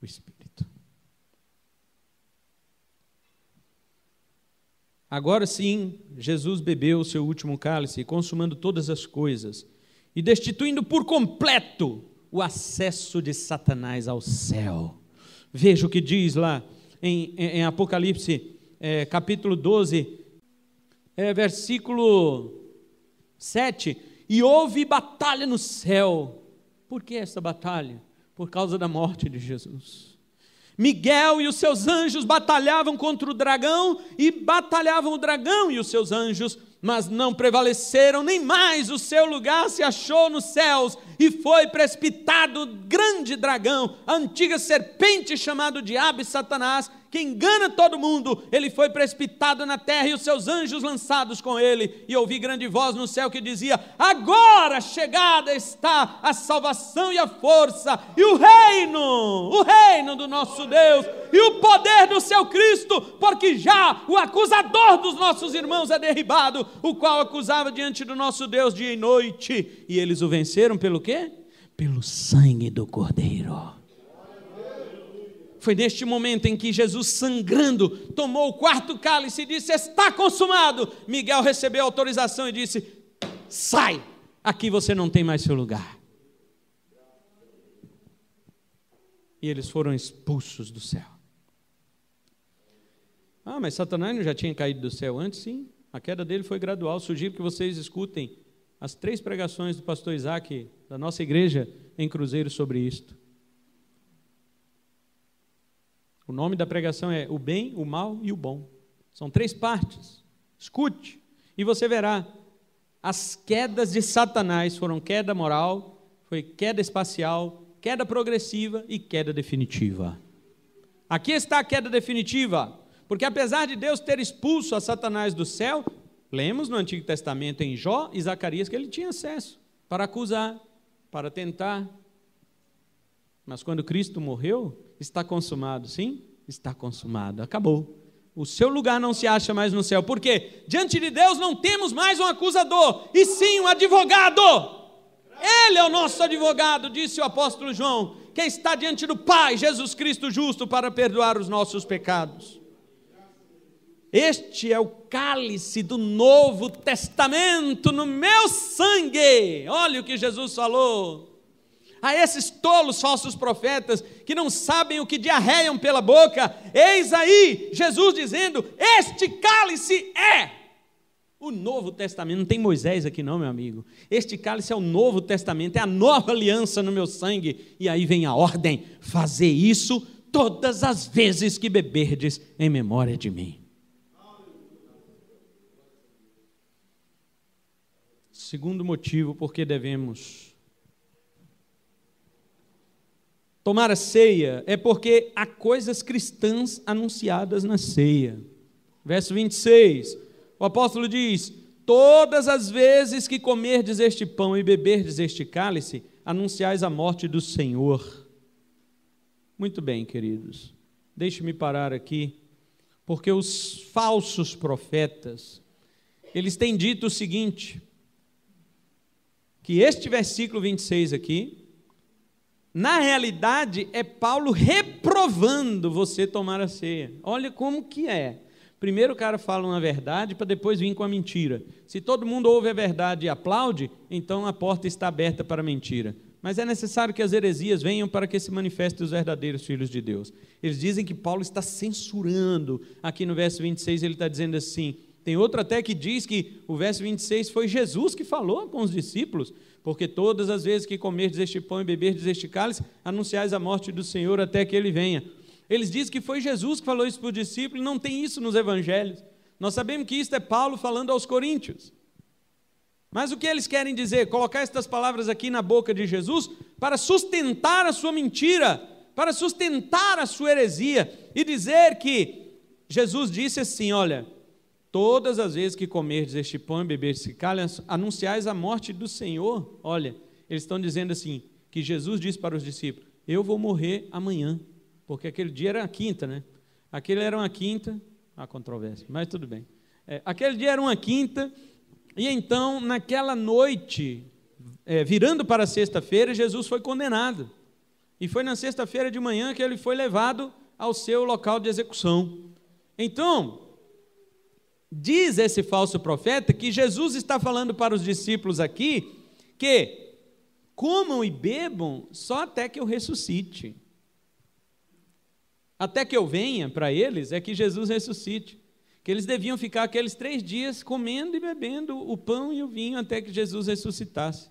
o Espírito. Agora sim, Jesus bebeu o seu último cálice, consumando todas as coisas e destituindo por completo o acesso de Satanás ao céu. Veja o que diz lá em, em Apocalipse, é, capítulo 12, é, versículo 7. E houve batalha no céu. Por que essa batalha? Por causa da morte de Jesus. Miguel e os seus anjos batalhavam contra o dragão e batalhavam o dragão e os seus anjos, mas não prevaleceram, nem mais o seu lugar se achou nos céus, e foi precipitado o grande dragão, a antiga serpente chamado Diabo e Satanás, que engana todo mundo, ele foi precipitado na terra e os seus anjos lançados com ele. E ouvi grande voz no céu que dizia: Agora chegada está a salvação e a força, e o reino, o reino do nosso Deus, e o poder do seu Cristo, porque já o acusador dos nossos irmãos é derribado, o qual acusava diante do nosso Deus dia e noite. E eles o venceram pelo quê? Pelo sangue do Cordeiro foi neste momento em que Jesus, sangrando, tomou o quarto cálice e disse: Está consumado. Miguel recebeu autorização e disse: Sai, aqui você não tem mais seu lugar. E eles foram expulsos do céu. Ah, mas Satanás não já tinha caído do céu antes? Sim, a queda dele foi gradual. Sugiro que vocês escutem as três pregações do pastor Isaac, da nossa igreja, em Cruzeiro sobre isto. O nome da pregação é O Bem, o Mal e o Bom. São três partes. Escute e você verá. As quedas de Satanás foram queda moral, foi queda espacial, queda progressiva e queda definitiva. Aqui está a queda definitiva, porque apesar de Deus ter expulso a Satanás do céu, lemos no Antigo Testamento em Jó e Zacarias que ele tinha acesso para acusar, para tentar, mas quando Cristo morreu, está consumado, sim? Está consumado, acabou. O seu lugar não se acha mais no céu, porque diante de Deus não temos mais um acusador, e sim um advogado. Ele é o nosso advogado, disse o apóstolo João, que está diante do Pai, Jesus Cristo justo, para perdoar os nossos pecados. Este é o cálice do Novo Testamento no meu sangue. Olha o que Jesus falou a esses tolos falsos profetas que não sabem o que diarreiam pela boca, eis aí Jesus dizendo: Este cálice é o Novo Testamento, não tem Moisés aqui não, meu amigo. Este cálice é o Novo Testamento, é a nova aliança no meu sangue. E aí vem a ordem: fazer isso todas as vezes que beberdes em memória de mim. Segundo motivo por que devemos tomar a ceia é porque há coisas cristãs anunciadas na ceia. Verso 26, o apóstolo diz: Todas as vezes que comerdes este pão e beberdes este cálice, anunciais a morte do Senhor. Muito bem, queridos, deixe-me parar aqui, porque os falsos profetas, eles têm dito o seguinte: que este versículo 26 aqui, na realidade, é Paulo reprovando você tomar a ceia. Olha como que é. Primeiro o cara fala uma verdade para depois vir com a mentira. Se todo mundo ouve a verdade e aplaude, então a porta está aberta para a mentira. Mas é necessário que as heresias venham para que se manifestem os verdadeiros filhos de Deus. Eles dizem que Paulo está censurando. Aqui no verso 26 ele está dizendo assim: tem outro até que diz que o verso 26 foi Jesus que falou com os discípulos porque todas as vezes que comerdes este pão e beberdes este cálice, anunciais a morte do Senhor até que ele venha. Eles dizem que foi Jesus que falou isso para os discípulos, não tem isso nos evangelhos. Nós sabemos que isto é Paulo falando aos coríntios. Mas o que eles querem dizer? Colocar estas palavras aqui na boca de Jesus para sustentar a sua mentira, para sustentar a sua heresia e dizer que Jesus disse assim: olha, Todas as vezes que comerdes este pão e beberdes esse cálice, anunciais a morte do Senhor. Olha, eles estão dizendo assim, que Jesus disse para os discípulos, eu vou morrer amanhã, porque aquele dia era a quinta, né? Aquele era uma quinta, a controvérsia, mas tudo bem. É, aquele dia era uma quinta, e então, naquela noite, é, virando para sexta-feira, Jesus foi condenado. E foi na sexta-feira de manhã que ele foi levado ao seu local de execução. Então, Diz esse falso profeta que Jesus está falando para os discípulos aqui que comam e bebam só até que eu ressuscite. Até que eu venha para eles é que Jesus ressuscite. Que eles deviam ficar aqueles três dias comendo e bebendo o pão e o vinho até que Jesus ressuscitasse.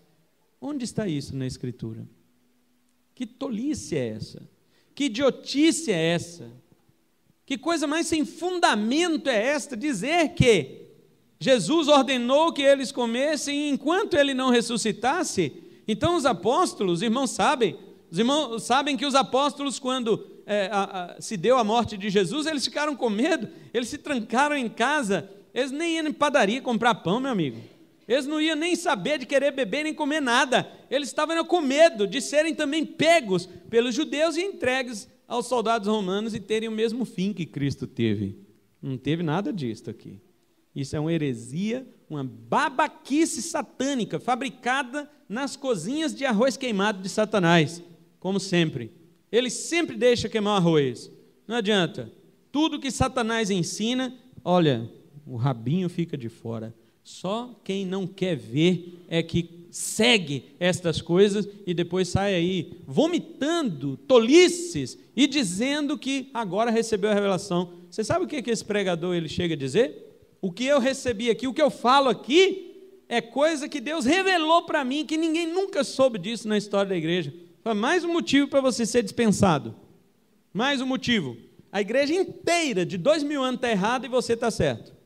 Onde está isso na Escritura? Que tolice é essa? Que idiotice é essa? Que coisa mais sem fundamento é esta dizer que Jesus ordenou que eles comessem e enquanto ele não ressuscitasse? Então os apóstolos, os irmãos sabem, os irmãos sabem que os apóstolos, quando é, a, a, se deu a morte de Jesus, eles ficaram com medo, eles se trancaram em casa, eles nem iam em padaria comprar pão, meu amigo. Eles não iam nem saber de querer beber nem comer nada. Eles estavam com medo de serem também pegos pelos judeus e entregues aos soldados romanos e terem o mesmo fim que Cristo teve. Não teve nada disto aqui. Isso é uma heresia, uma babaquice satânica fabricada nas cozinhas de arroz queimado de Satanás, como sempre. Ele sempre deixa queimar o arroz. Não adianta. Tudo que Satanás ensina, olha, o rabinho fica de fora. Só quem não quer ver é que segue estas coisas e depois sai aí vomitando tolices e dizendo que agora recebeu a revelação. Você sabe o que, é que esse pregador ele chega a dizer? O que eu recebi aqui, o que eu falo aqui, é coisa que Deus revelou para mim, que ninguém nunca soube disso na história da igreja. Mais um motivo para você ser dispensado. Mais um motivo. A igreja inteira de dois mil anos está errada e você está certo.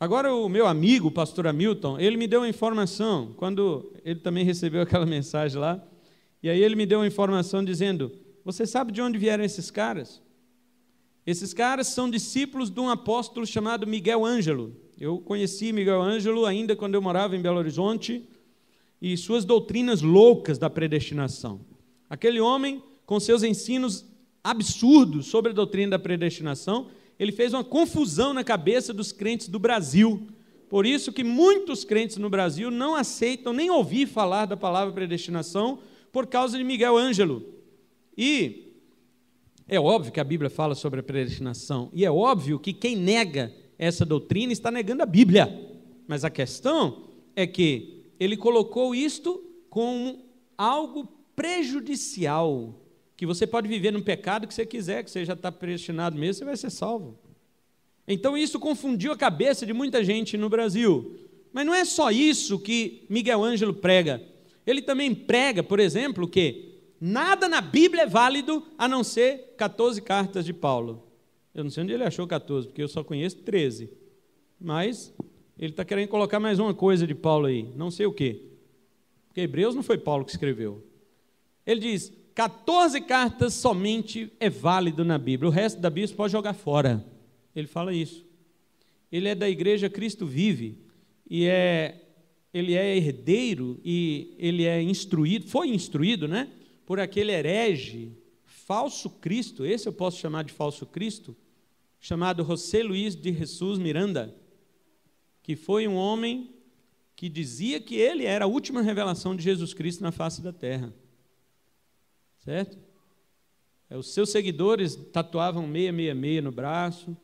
Agora, o meu amigo, o pastor Hamilton, ele me deu uma informação, quando ele também recebeu aquela mensagem lá, e aí ele me deu uma informação dizendo: Você sabe de onde vieram esses caras? Esses caras são discípulos de um apóstolo chamado Miguel Ângelo. Eu conheci Miguel Ângelo ainda quando eu morava em Belo Horizonte e suas doutrinas loucas da predestinação. Aquele homem, com seus ensinos absurdos sobre a doutrina da predestinação, ele fez uma confusão na cabeça dos crentes do Brasil. Por isso que muitos crentes no Brasil não aceitam nem ouvir falar da palavra predestinação por causa de Miguel Ângelo. E é óbvio que a Bíblia fala sobre a predestinação, e é óbvio que quem nega essa doutrina está negando a Bíblia. Mas a questão é que ele colocou isto como algo prejudicial que você pode viver no pecado que você quiser, que você já está predestinado mesmo, você vai ser salvo. Então isso confundiu a cabeça de muita gente no Brasil. Mas não é só isso que Miguel Ângelo prega. Ele também prega, por exemplo, que nada na Bíblia é válido a não ser 14 cartas de Paulo. Eu não sei onde ele achou 14, porque eu só conheço 13. Mas ele está querendo colocar mais uma coisa de Paulo aí, não sei o quê. Porque Hebreus não foi Paulo que escreveu. Ele diz: 14 cartas somente é válido na Bíblia. O resto da Bíblia pode jogar fora. Ele fala isso. Ele é da igreja Cristo vive e é ele é herdeiro e ele é instruído, foi instruído, né, por aquele herege, falso Cristo, esse eu posso chamar de falso Cristo, chamado José Luiz de Jesus Miranda, que foi um homem que dizia que ele era a última revelação de Jesus Cristo na face da terra. Certo? É, os seus seguidores tatuavam 666 no braço.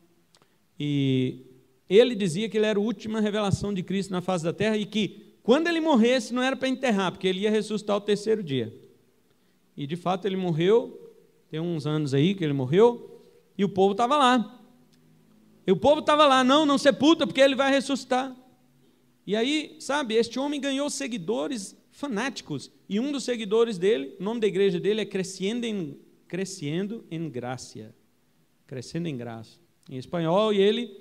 E ele dizia que ele era a última revelação de Cristo na face da terra e que quando ele morresse não era para enterrar, porque ele ia ressuscitar o terceiro dia. E de fato ele morreu, tem uns anos aí que ele morreu, e o povo estava lá. E o povo estava lá, não, não sepulta, porque ele vai ressuscitar. E aí, sabe, este homem ganhou seguidores fanáticos e um dos seguidores dele, o nome da igreja dele é Crescendo em, Crescendo em Graça. Crescendo em Graça. Em espanhol, e ele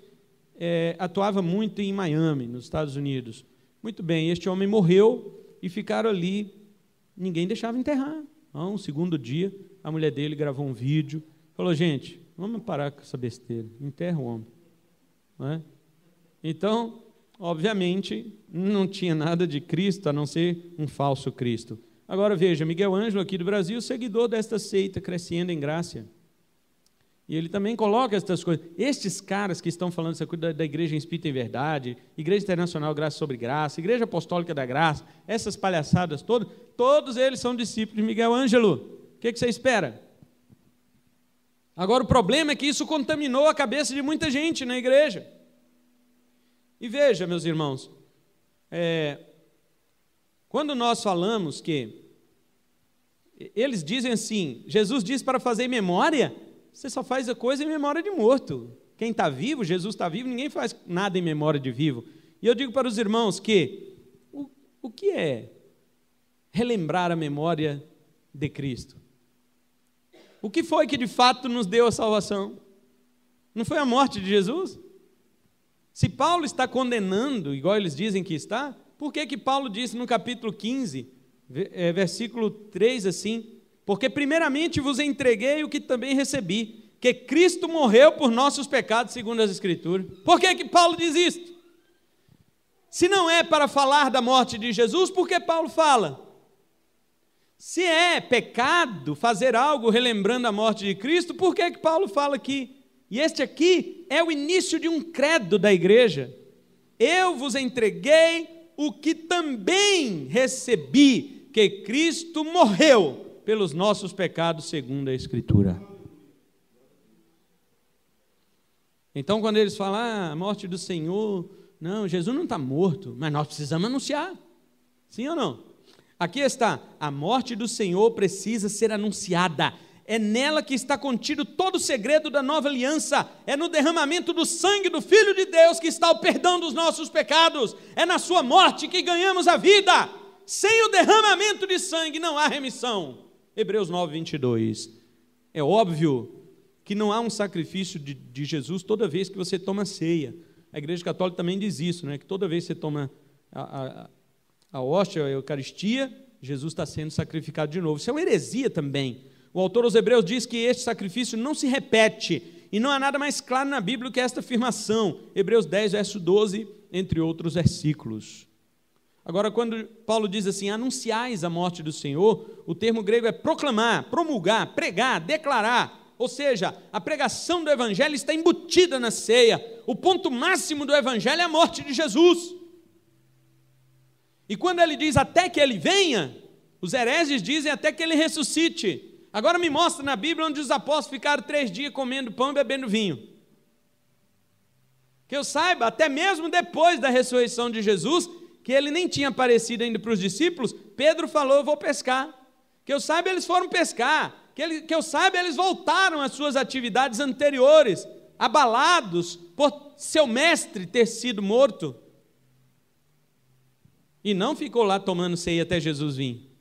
é, atuava muito em Miami, nos Estados Unidos. Muito bem, este homem morreu e ficaram ali. Ninguém deixava enterrar. Então, um segundo dia, a mulher dele gravou um vídeo. Falou, gente, vamos parar com essa besteira. Enterra o homem. É? Então, obviamente, não tinha nada de Cristo, a não ser um falso Cristo. Agora veja, Miguel Ângelo aqui do Brasil, seguidor desta seita crescendo em graça. E ele também coloca estas coisas. Estes caras que estão falando essa coisa da, Igreja Espírita em Verdade, Igreja Internacional Graça sobre Graça, Igreja Apostólica da Graça, essas palhaçadas todas, todos eles são discípulos de Miguel Ângelo. O que, é que você espera? Agora, o problema é que isso contaminou a cabeça de muita gente na igreja. E veja, meus irmãos, é, quando nós falamos que eles dizem assim, Jesus diz para fazer memória, você só faz a coisa em memória de morto. Quem está vivo, Jesus está vivo, ninguém faz nada em memória de vivo. E eu digo para os irmãos que o, o que é relembrar a memória de Cristo? O que foi que de fato nos deu a salvação? Não foi a morte de Jesus? Se Paulo está condenando, igual eles dizem que está, por que, que Paulo disse no capítulo 15, eh, versículo 3 assim? Porque primeiramente vos entreguei o que também recebi, que Cristo morreu por nossos pecados, segundo as Escrituras. Por que, que Paulo diz isto? Se não é para falar da morte de Jesus, por que Paulo fala? Se é pecado fazer algo relembrando a morte de Cristo, por que, que Paulo fala que? E este aqui é o início de um credo da igreja. Eu vos entreguei o que também recebi, que Cristo morreu pelos nossos pecados, segundo a Escritura. Então, quando eles falam ah, a morte do Senhor, não, Jesus não está morto, mas nós precisamos anunciar. Sim ou não? Aqui está, a morte do Senhor precisa ser anunciada. É nela que está contido todo o segredo da nova aliança. É no derramamento do sangue do Filho de Deus que está o perdão dos nossos pecados. É na sua morte que ganhamos a vida. Sem o derramamento de sangue não há remissão. Hebreus 9, 22. É óbvio que não há um sacrifício de, de Jesus toda vez que você toma ceia. A Igreja Católica também diz isso, né? que toda vez que você toma a, a, a hóstia, a Eucaristia, Jesus está sendo sacrificado de novo. Isso é uma heresia também. O autor aos Hebreus diz que este sacrifício não se repete, e não há nada mais claro na Bíblia que esta afirmação. Hebreus 10, verso 12, entre outros versículos. Agora, quando Paulo diz assim, anunciais a morte do Senhor, o termo grego é proclamar, promulgar, pregar, declarar. Ou seja, a pregação do Evangelho está embutida na ceia. O ponto máximo do Evangelho é a morte de Jesus. E quando ele diz até que ele venha, os hereges dizem até que ele ressuscite. Agora me mostra na Bíblia onde os apóstolos ficaram três dias comendo pão e bebendo vinho. Que eu saiba, até mesmo depois da ressurreição de Jesus, que ele nem tinha aparecido ainda para os discípulos, Pedro falou: Eu vou pescar. Que eu saiba, eles foram pescar. Que, ele, que eu saiba, eles voltaram às suas atividades anteriores, abalados por seu mestre ter sido morto. E não ficou lá tomando ceia até Jesus vir.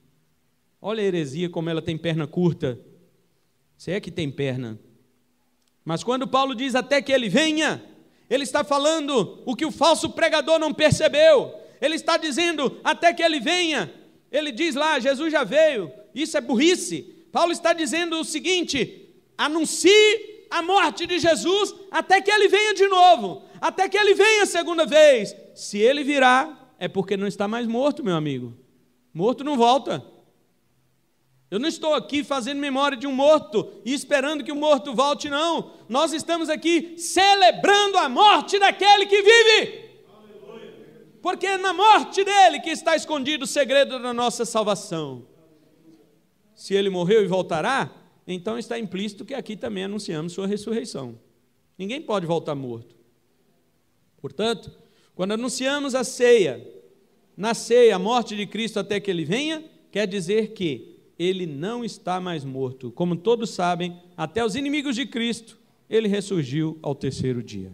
Olha a heresia como ela tem perna curta. Você é que tem perna. Mas quando Paulo diz até que ele venha, ele está falando o que o falso pregador não percebeu. Ele está dizendo até que ele venha. Ele diz lá, Jesus já veio. Isso é burrice. Paulo está dizendo o seguinte: anuncie a morte de Jesus até que ele venha de novo, até que ele venha a segunda vez. Se ele virá, é porque não está mais morto, meu amigo. Morto não volta. Eu não estou aqui fazendo memória de um morto e esperando que o morto volte, não. Nós estamos aqui celebrando a morte daquele que vive. Porque é na morte dele que está escondido o segredo da nossa salvação. Se ele morreu e voltará, então está implícito que aqui também anunciamos sua ressurreição. Ninguém pode voltar morto. Portanto, quando anunciamos a ceia, na ceia, a morte de Cristo até que ele venha, quer dizer que ele não está mais morto. Como todos sabem, até os inimigos de Cristo, ele ressurgiu ao terceiro dia.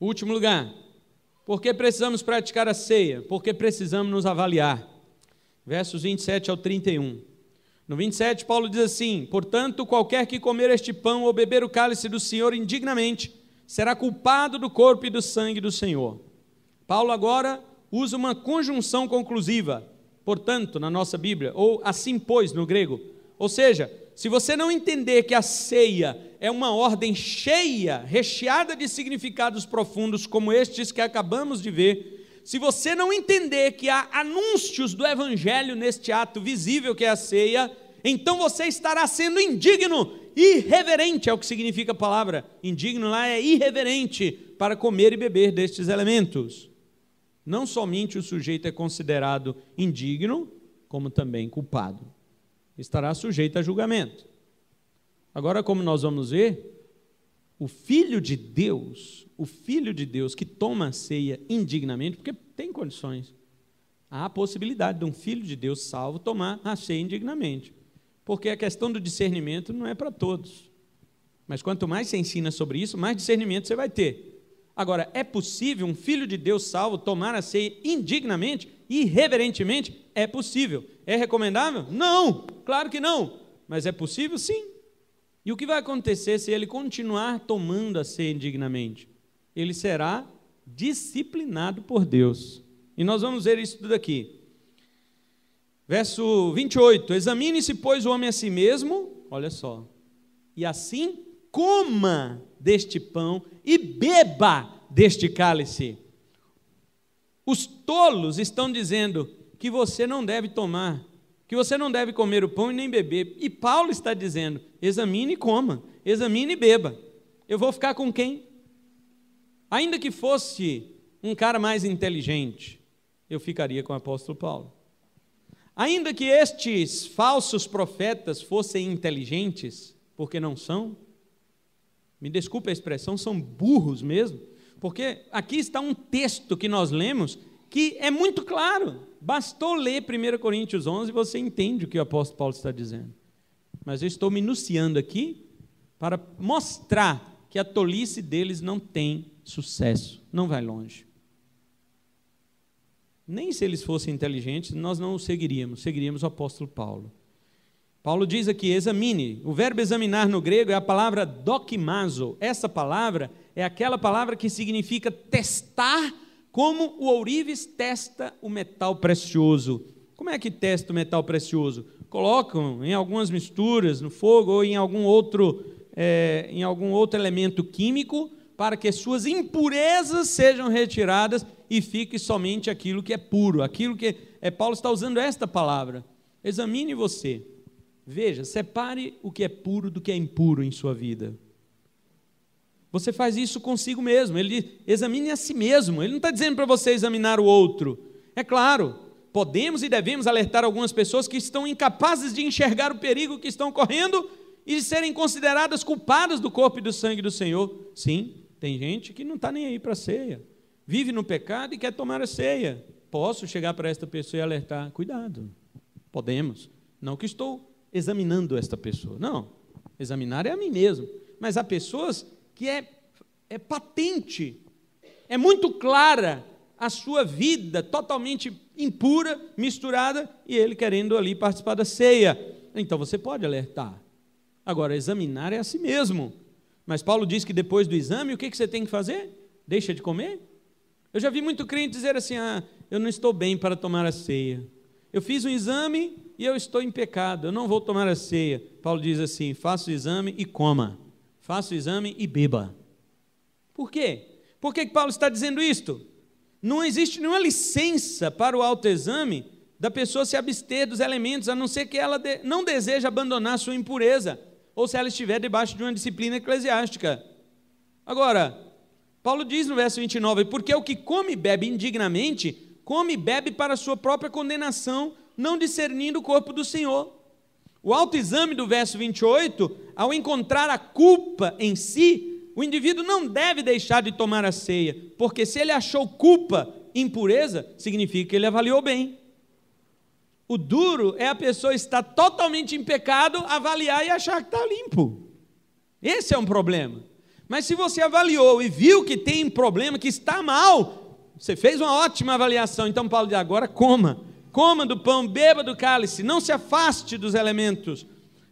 Último lugar, porque precisamos praticar a ceia? Porque precisamos nos avaliar. Versos 27 ao 31. No 27, Paulo diz assim: Portanto, qualquer que comer este pão ou beber o cálice do Senhor indignamente, será culpado do corpo e do sangue do Senhor. Paulo agora usa uma conjunção conclusiva portanto, na nossa Bíblia, ou assim pois no grego. Ou seja, se você não entender que a ceia é uma ordem cheia, recheada de significados profundos como estes que acabamos de ver, se você não entender que há anúncios do evangelho neste ato visível que é a ceia, então você estará sendo indigno, irreverente é o que significa a palavra. Indigno lá é irreverente para comer e beber destes elementos não somente o sujeito é considerado indigno, como também culpado. Estará sujeito a julgamento. Agora, como nós vamos ver, o filho de Deus, o filho de Deus que toma a ceia indignamente, porque tem condições, há a possibilidade de um filho de Deus salvo tomar a ceia indignamente. Porque a questão do discernimento não é para todos. Mas quanto mais você ensina sobre isso, mais discernimento você vai ter. Agora, é possível um filho de Deus salvo tomar a ceia indignamente, irreverentemente? É possível. É recomendável? Não, claro que não. Mas é possível? Sim. E o que vai acontecer se ele continuar tomando a ceia indignamente? Ele será disciplinado por Deus. E nós vamos ver isso tudo aqui. Verso 28: Examine-se, pois, o homem a si mesmo, olha só, e assim coma deste pão e beba deste cálice. Os tolos estão dizendo que você não deve tomar, que você não deve comer o pão e nem beber. E Paulo está dizendo: examine e coma, examine e beba. Eu vou ficar com quem? Ainda que fosse um cara mais inteligente, eu ficaria com o apóstolo Paulo. Ainda que estes falsos profetas fossem inteligentes, porque não são, me desculpe a expressão, são burros mesmo, porque aqui está um texto que nós lemos que é muito claro. Bastou ler 1 Coríntios 11 e você entende o que o apóstolo Paulo está dizendo. Mas eu estou minuciando aqui para mostrar que a tolice deles não tem sucesso, não vai longe. Nem se eles fossem inteligentes, nós não o seguiríamos, seguiríamos o apóstolo Paulo. Paulo diz aqui, examine. O verbo examinar no grego é a palavra dokimazo. Essa palavra é aquela palavra que significa testar, como o ourives testa o metal precioso. Como é que testa o metal precioso? Colocam em algumas misturas no fogo ou em algum outro, é, em algum outro elemento químico para que suas impurezas sejam retiradas e fique somente aquilo que é puro. Aquilo que é Paulo está usando esta palavra. Examine você. Veja, separe o que é puro do que é impuro em sua vida. Você faz isso consigo mesmo. Ele examine a si mesmo. Ele não está dizendo para você examinar o outro. É claro, podemos e devemos alertar algumas pessoas que estão incapazes de enxergar o perigo que estão correndo e de serem consideradas culpadas do corpo e do sangue do Senhor. Sim, tem gente que não está nem aí para a ceia. Vive no pecado e quer tomar a ceia. Posso chegar para esta pessoa e alertar: cuidado, podemos. Não que estou examinando esta pessoa. Não, examinar é a mim mesmo. Mas há pessoas que é, é patente, é muito clara a sua vida totalmente impura, misturada, e ele querendo ali participar da ceia. Então você pode alertar. Agora, examinar é a si mesmo. Mas Paulo diz que depois do exame, o que você tem que fazer? Deixa de comer? Eu já vi muito crente dizer assim: ah, eu não estou bem para tomar a ceia. Eu fiz um exame, e eu estou em pecado, eu não vou tomar a ceia. Paulo diz assim: faça o exame e coma, faça o exame e beba. Por quê? Por que Paulo está dizendo isto? Não existe nenhuma licença para o autoexame da pessoa se abster dos elementos, a não ser que ela não deseje abandonar sua impureza, ou se ela estiver debaixo de uma disciplina eclesiástica. Agora, Paulo diz no verso 29, porque o que come e bebe indignamente, come e bebe para sua própria condenação, não discernindo o corpo do Senhor. O autoexame do verso 28, ao encontrar a culpa em si, o indivíduo não deve deixar de tomar a ceia, porque se ele achou culpa, impureza, significa que ele avaliou bem. O duro é a pessoa estar totalmente em pecado, avaliar e achar que está limpo. Esse é um problema. Mas se você avaliou e viu que tem problema, que está mal, você fez uma ótima avaliação, então Paulo diz agora coma coma do pão, beba do cálice, não se afaste dos elementos.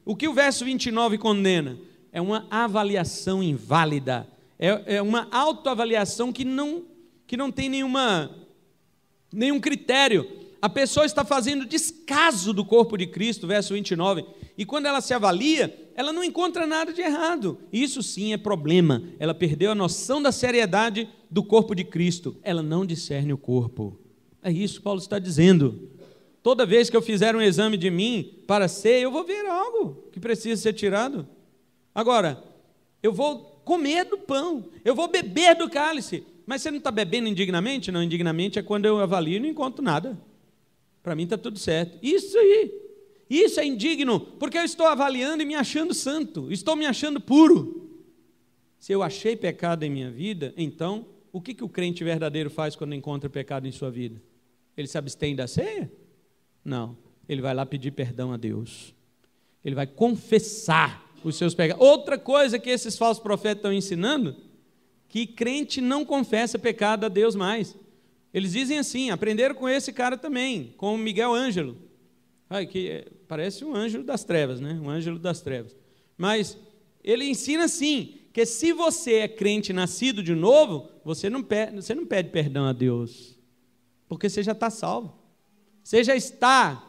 O que o verso 29 condena? É uma avaliação inválida, é, é uma autoavaliação que não, que não tem nenhuma, nenhum critério. A pessoa está fazendo descaso do corpo de Cristo, verso 29, e quando ela se avalia, ela não encontra nada de errado. Isso sim é problema. Ela perdeu a noção da seriedade do corpo de Cristo. Ela não discerne o corpo. É isso que Paulo está dizendo. Toda vez que eu fizer um exame de mim para ser, eu vou ver algo que precisa ser tirado. Agora, eu vou comer do pão, eu vou beber do cálice. Mas você não está bebendo indignamente? Não, indignamente é quando eu avalio e não encontro nada. Para mim está tudo certo. Isso aí, isso é indigno, porque eu estou avaliando e me achando santo, estou me achando puro. Se eu achei pecado em minha vida, então o que, que o crente verdadeiro faz quando encontra pecado em sua vida? Ele se abstém da ceia? Não. Ele vai lá pedir perdão a Deus. Ele vai confessar os seus pecados. Outra coisa que esses falsos profetas estão ensinando, que crente não confessa pecado a Deus mais. Eles dizem assim, aprenderam com esse cara também, com o Miguel Ângelo. Ai, que eh, parece um anjo das trevas, né? Um ângelo das trevas. Mas ele ensina assim, que se você é crente nascido de novo, você não pede, você não pede perdão a Deus. Porque você já está salvo. Você já está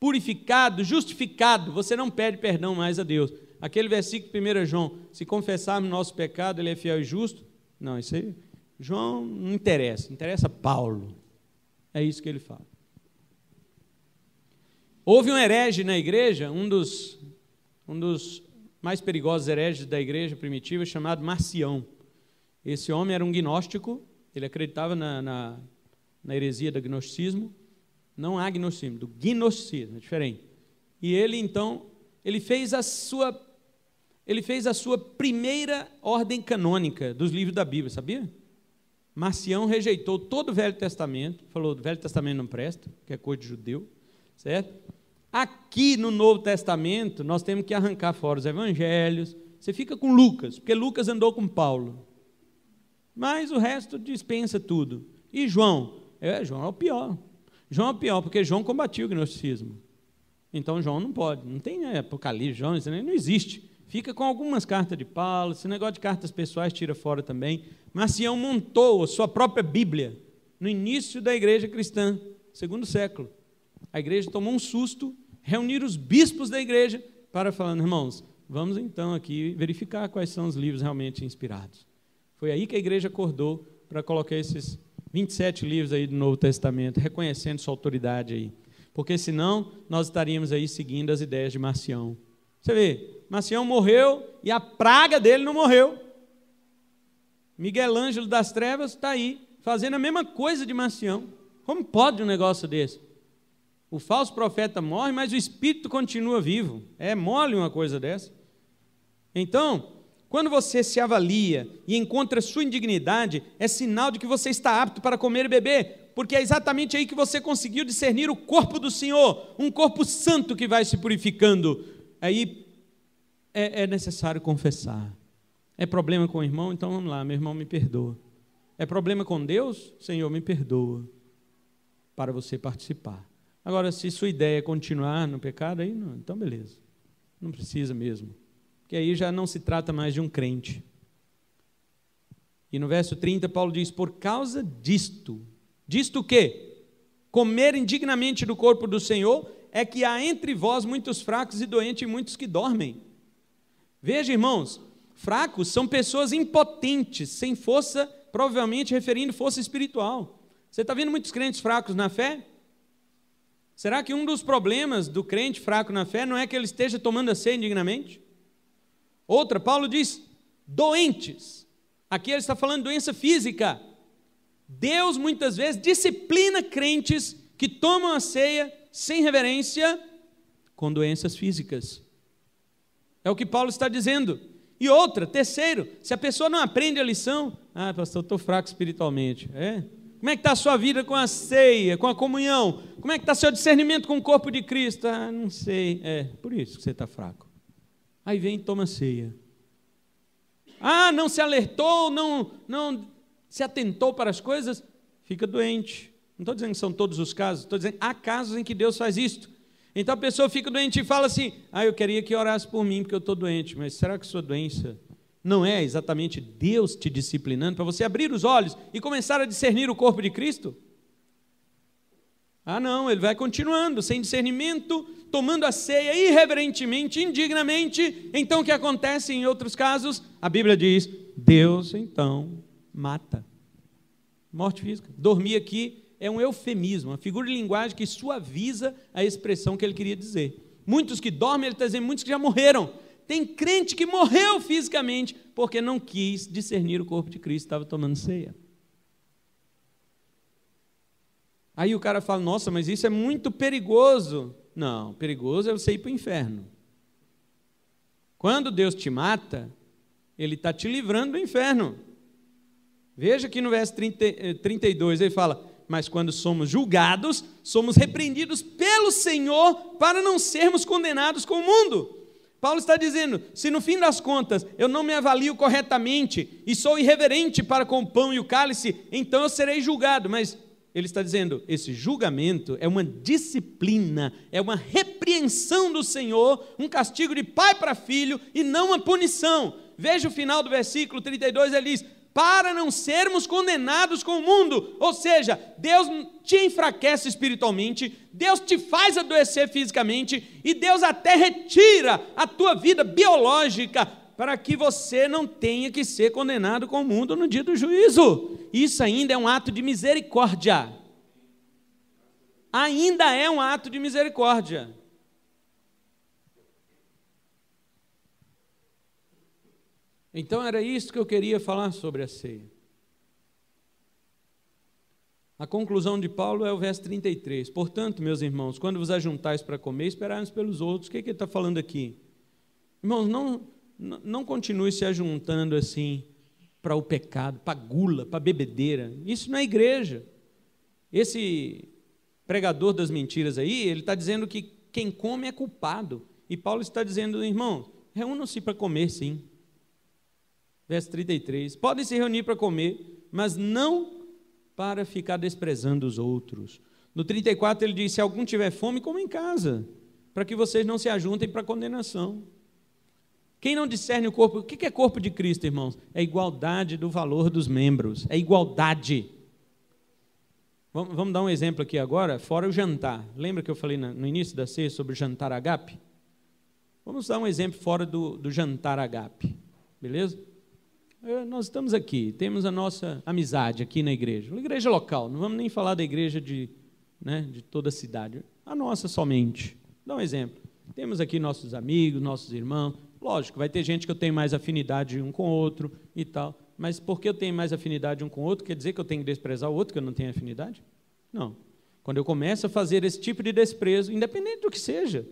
purificado, justificado. Você não pede perdão mais a Deus. Aquele versículo 1 João: se confessarmos nosso pecado, ele é fiel e justo. Não, isso aí, João não interessa, interessa Paulo. É isso que ele fala. Houve um herege na igreja, um dos, um dos mais perigosos hereges da igreja primitiva, chamado Marcião. Esse homem era um gnóstico, ele acreditava na, na na heresia do gnosticismo, não há gnosticismo, do gnosticismo, é diferente. E ele então, ele fez a sua ele fez a sua primeira ordem canônica dos livros da Bíblia, sabia? Marcião rejeitou todo o Velho Testamento, falou: o Velho Testamento não presta, que é coisa de judeu, certo? Aqui no Novo Testamento, nós temos que arrancar fora os evangelhos. Você fica com Lucas, porque Lucas andou com Paulo. Mas o resto dispensa tudo. E João? É, João é o pior. João é o pior, porque João combatiu o gnosticismo. Então João não pode. Não tem né, Apocalipse, João, isso não existe. Fica com algumas cartas de Paulo, esse negócio de cartas pessoais tira fora também. Marcião montou a sua própria Bíblia no início da igreja cristã, segundo século. A igreja tomou um susto, reunir os bispos da igreja para falar, irmãos, vamos então aqui verificar quais são os livros realmente inspirados. Foi aí que a igreja acordou para colocar esses 27 livros aí do Novo Testamento, reconhecendo sua autoridade aí. Porque senão nós estaríamos aí seguindo as ideias de Marcião. Você vê, Marcião morreu e a praga dele não morreu. Miguel Ângelo das Trevas está aí, fazendo a mesma coisa de Marcião. Como pode um negócio desse? O falso profeta morre, mas o espírito continua vivo. É mole uma coisa dessa. Então, quando você se avalia e encontra sua indignidade, é sinal de que você está apto para comer e beber, porque é exatamente aí que você conseguiu discernir o corpo do Senhor, um corpo santo que vai se purificando. Aí é, é necessário confessar. É problema com o irmão? Então vamos lá, meu irmão, me perdoa. É problema com Deus? Senhor, me perdoa. Para você participar. Agora, se sua ideia é continuar no pecado, aí não, então beleza. Não precisa mesmo que aí já não se trata mais de um crente. E no verso 30, Paulo diz: Por causa disto, disto o quê? Comer indignamente do corpo do Senhor, é que há entre vós muitos fracos e doentes e muitos que dormem. Veja, irmãos, fracos são pessoas impotentes, sem força, provavelmente referindo força espiritual. Você está vendo muitos crentes fracos na fé? Será que um dos problemas do crente fraco na fé não é que ele esteja tomando a ceia indignamente? Outra, Paulo diz doentes. Aqui ele está falando doença física. Deus muitas vezes disciplina crentes que tomam a ceia sem reverência com doenças físicas. É o que Paulo está dizendo. E outra, terceiro, se a pessoa não aprende a lição, ah, pastor, eu estou fraco espiritualmente. É? Como é que está a sua vida com a ceia, com a comunhão? Como é que está seu discernimento com o corpo de Cristo? Ah, não sei. É, por isso que você está fraco. Aí vem e toma ceia. Ah, não se alertou, não, não se atentou para as coisas, fica doente. Não estou dizendo que são todos os casos, estou dizendo há casos em que Deus faz isto. Então a pessoa fica doente e fala assim: Ah, eu queria que orasse por mim porque eu estou doente, mas será que sua doença não é exatamente Deus te disciplinando para você abrir os olhos e começar a discernir o corpo de Cristo? Ah, não, ele vai continuando, sem discernimento, tomando a ceia irreverentemente, indignamente. Então, o que acontece em outros casos? A Bíblia diz: Deus então mata. Morte física. Dormir aqui é um eufemismo, uma figura de linguagem que suaviza a expressão que ele queria dizer. Muitos que dormem, ele está dizendo, muitos que já morreram. Tem crente que morreu fisicamente porque não quis discernir o corpo de Cristo, estava tomando ceia. Aí o cara fala: Nossa, mas isso é muito perigoso. Não, perigoso é você ir para o inferno. Quando Deus te mata, Ele está te livrando do inferno. Veja que no verso 30, 32 eh, ele fala: Mas quando somos julgados, somos repreendidos pelo Senhor para não sermos condenados com o mundo. Paulo está dizendo: se no fim das contas eu não me avalio corretamente e sou irreverente para com o pão e o cálice, então eu serei julgado. Mas ele está dizendo: esse julgamento é uma disciplina, é uma repreensão do Senhor, um castigo de pai para filho e não uma punição. Veja o final do versículo 32, ele diz: para não sermos condenados com o mundo. Ou seja, Deus te enfraquece espiritualmente, Deus te faz adoecer fisicamente e Deus até retira a tua vida biológica para que você não tenha que ser condenado com o mundo no dia do juízo. Isso ainda é um ato de misericórdia. Ainda é um ato de misericórdia. Então era isso que eu queria falar sobre a ceia. A conclusão de Paulo é o verso 33. Portanto, meus irmãos, quando vos ajuntais para comer, esperai pelos outros. O que, é que ele está falando aqui? Irmãos, não, não continue se ajuntando assim para o pecado, para gula, para bebedeira. Isso não é igreja. Esse pregador das mentiras aí, ele está dizendo que quem come é culpado. E Paulo está dizendo, irmão, reúnam-se para comer, sim. Verso 33. Podem se reunir para comer, mas não para ficar desprezando os outros. No 34 ele diz: se algum tiver fome, coma em casa, para que vocês não se ajuntem para condenação. Quem não discerne o corpo, o que é corpo de Cristo, irmãos? É igualdade do valor dos membros, é igualdade. Vamos, dar um exemplo aqui agora, fora o jantar. Lembra que eu falei no início da ceia sobre jantar agape? Vamos dar um exemplo fora do, do jantar agape, beleza? É, nós estamos aqui, temos a nossa amizade aqui na igreja, uma igreja local, não vamos nem falar da igreja de, né, de toda a cidade, a nossa somente. Dá um exemplo. Temos aqui nossos amigos, nossos irmãos, Lógico, vai ter gente que eu tenho mais afinidade um com o outro e tal, mas porque eu tenho mais afinidade um com o outro, quer dizer que eu tenho que desprezar o outro que eu não tenho afinidade? Não. Quando eu começo a fazer esse tipo de desprezo, independente do que seja,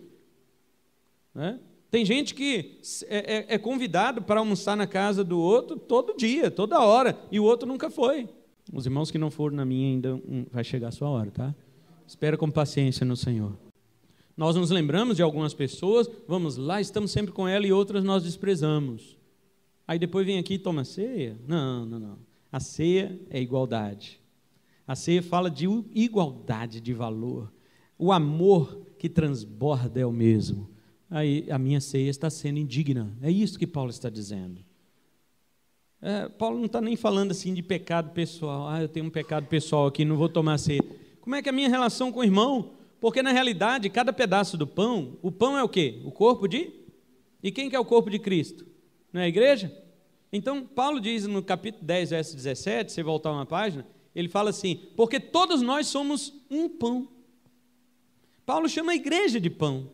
né? Tem gente que é, é, é convidado para almoçar na casa do outro todo dia, toda hora, e o outro nunca foi. Os irmãos que não foram na minha ainda vai chegar a sua hora, tá? Espera com paciência no Senhor. Nós nos lembramos de algumas pessoas, vamos lá, estamos sempre com ela e outras nós desprezamos. Aí depois vem aqui e toma ceia? Não, não, não. A ceia é igualdade. A ceia fala de igualdade de valor. O amor que transborda é o mesmo. Aí a minha ceia está sendo indigna. É isso que Paulo está dizendo. É, Paulo não está nem falando assim de pecado pessoal. Ah, eu tenho um pecado pessoal aqui, não vou tomar ceia. Como é que é a minha relação com o irmão? Porque na realidade, cada pedaço do pão, o pão é o quê? O corpo de? E quem que é o corpo de Cristo? Não é a igreja? Então, Paulo diz no capítulo 10, verso 17, se voltar uma página, ele fala assim: porque todos nós somos um pão. Paulo chama a igreja de pão.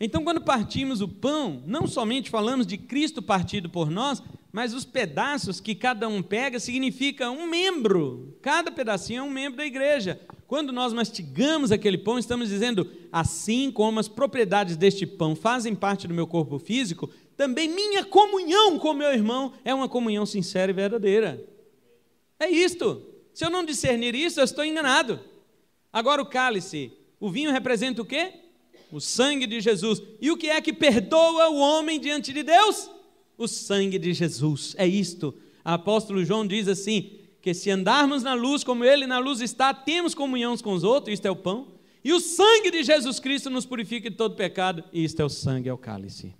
Então, quando partimos o pão, não somente falamos de Cristo partido por nós, mas os pedaços que cada um pega significa um membro. Cada pedacinho é um membro da igreja. Quando nós mastigamos aquele pão, estamos dizendo: assim como as propriedades deste pão fazem parte do meu corpo físico, também minha comunhão com meu irmão é uma comunhão sincera e verdadeira. É isto. Se eu não discernir isso, eu estou enganado. Agora o cálice, o vinho representa o quê? O sangue de Jesus. E o que é que perdoa o homem diante de Deus? o sangue de Jesus. É isto. O apóstolo João diz assim: que se andarmos na luz como ele na luz está, temos comunhão com os outros, isto é o pão. E o sangue de Jesus Cristo nos purifica de todo pecado, e isto é o sangue, é o cálice.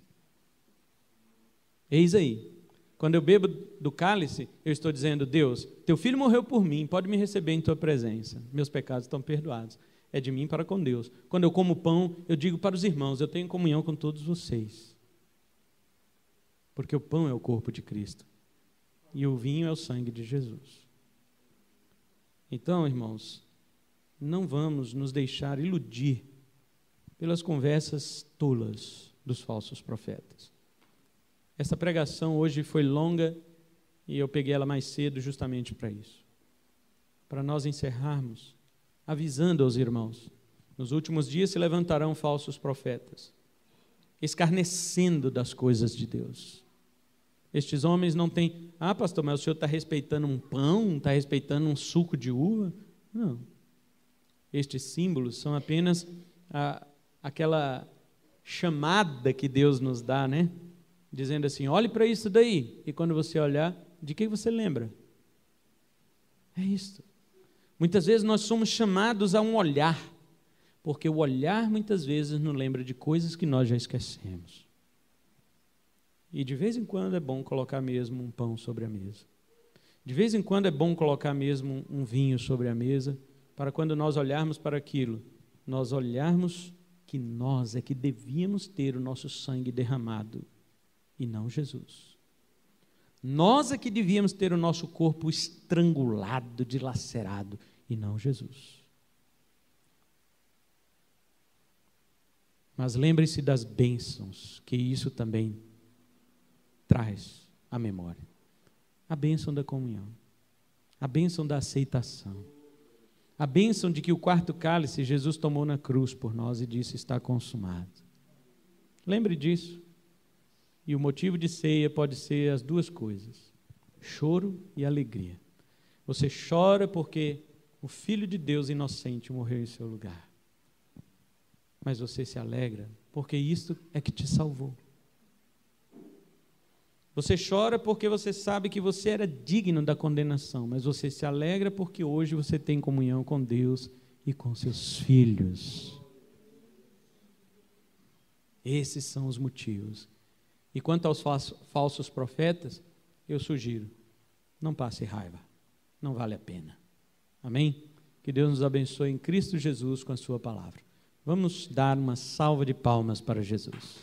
Eis aí. Quando eu bebo do cálice, eu estou dizendo: Deus, teu filho morreu por mim, pode me receber em tua presença. Meus pecados estão perdoados. É de mim para com Deus. Quando eu como pão, eu digo para os irmãos: eu tenho comunhão com todos vocês porque o pão é o corpo de Cristo e o vinho é o sangue de Jesus. Então, irmãos, não vamos nos deixar iludir pelas conversas tolas dos falsos profetas. Essa pregação hoje foi longa e eu peguei ela mais cedo justamente para isso. Para nós encerrarmos avisando aos irmãos: nos últimos dias se levantarão falsos profetas, escarnecendo das coisas de Deus estes homens não têm. Ah, pastor, mas o senhor está respeitando um pão, está respeitando um suco de uva? Não. Estes símbolos são apenas a, aquela chamada que Deus nos dá, né? Dizendo assim: olhe para isso daí. E quando você olhar, de que você lembra? É isso. Muitas vezes nós somos chamados a um olhar, porque o olhar muitas vezes nos lembra de coisas que nós já esquecemos. E de vez em quando é bom colocar mesmo um pão sobre a mesa. De vez em quando é bom colocar mesmo um vinho sobre a mesa, para quando nós olharmos para aquilo, nós olharmos que nós é que devíamos ter o nosso sangue derramado e não Jesus. Nós é que devíamos ter o nosso corpo estrangulado, dilacerado e não Jesus. Mas lembre-se das bênçãos que isso também traz a memória a bênção da comunhão, a bênção da aceitação, a bênção de que o quarto cálice Jesus tomou na cruz por nós e disse: Está consumado. Lembre disso. E o motivo de ceia pode ser as duas coisas: choro e alegria. Você chora porque o Filho de Deus inocente morreu em seu lugar. Mas você se alegra porque isto é que te salvou. Você chora porque você sabe que você era digno da condenação, mas você se alegra porque hoje você tem comunhão com Deus e com seus filhos. Esses são os motivos. E quanto aos falsos profetas, eu sugiro: não passe raiva, não vale a pena. Amém? Que Deus nos abençoe em Cristo Jesus com a Sua palavra. Vamos dar uma salva de palmas para Jesus.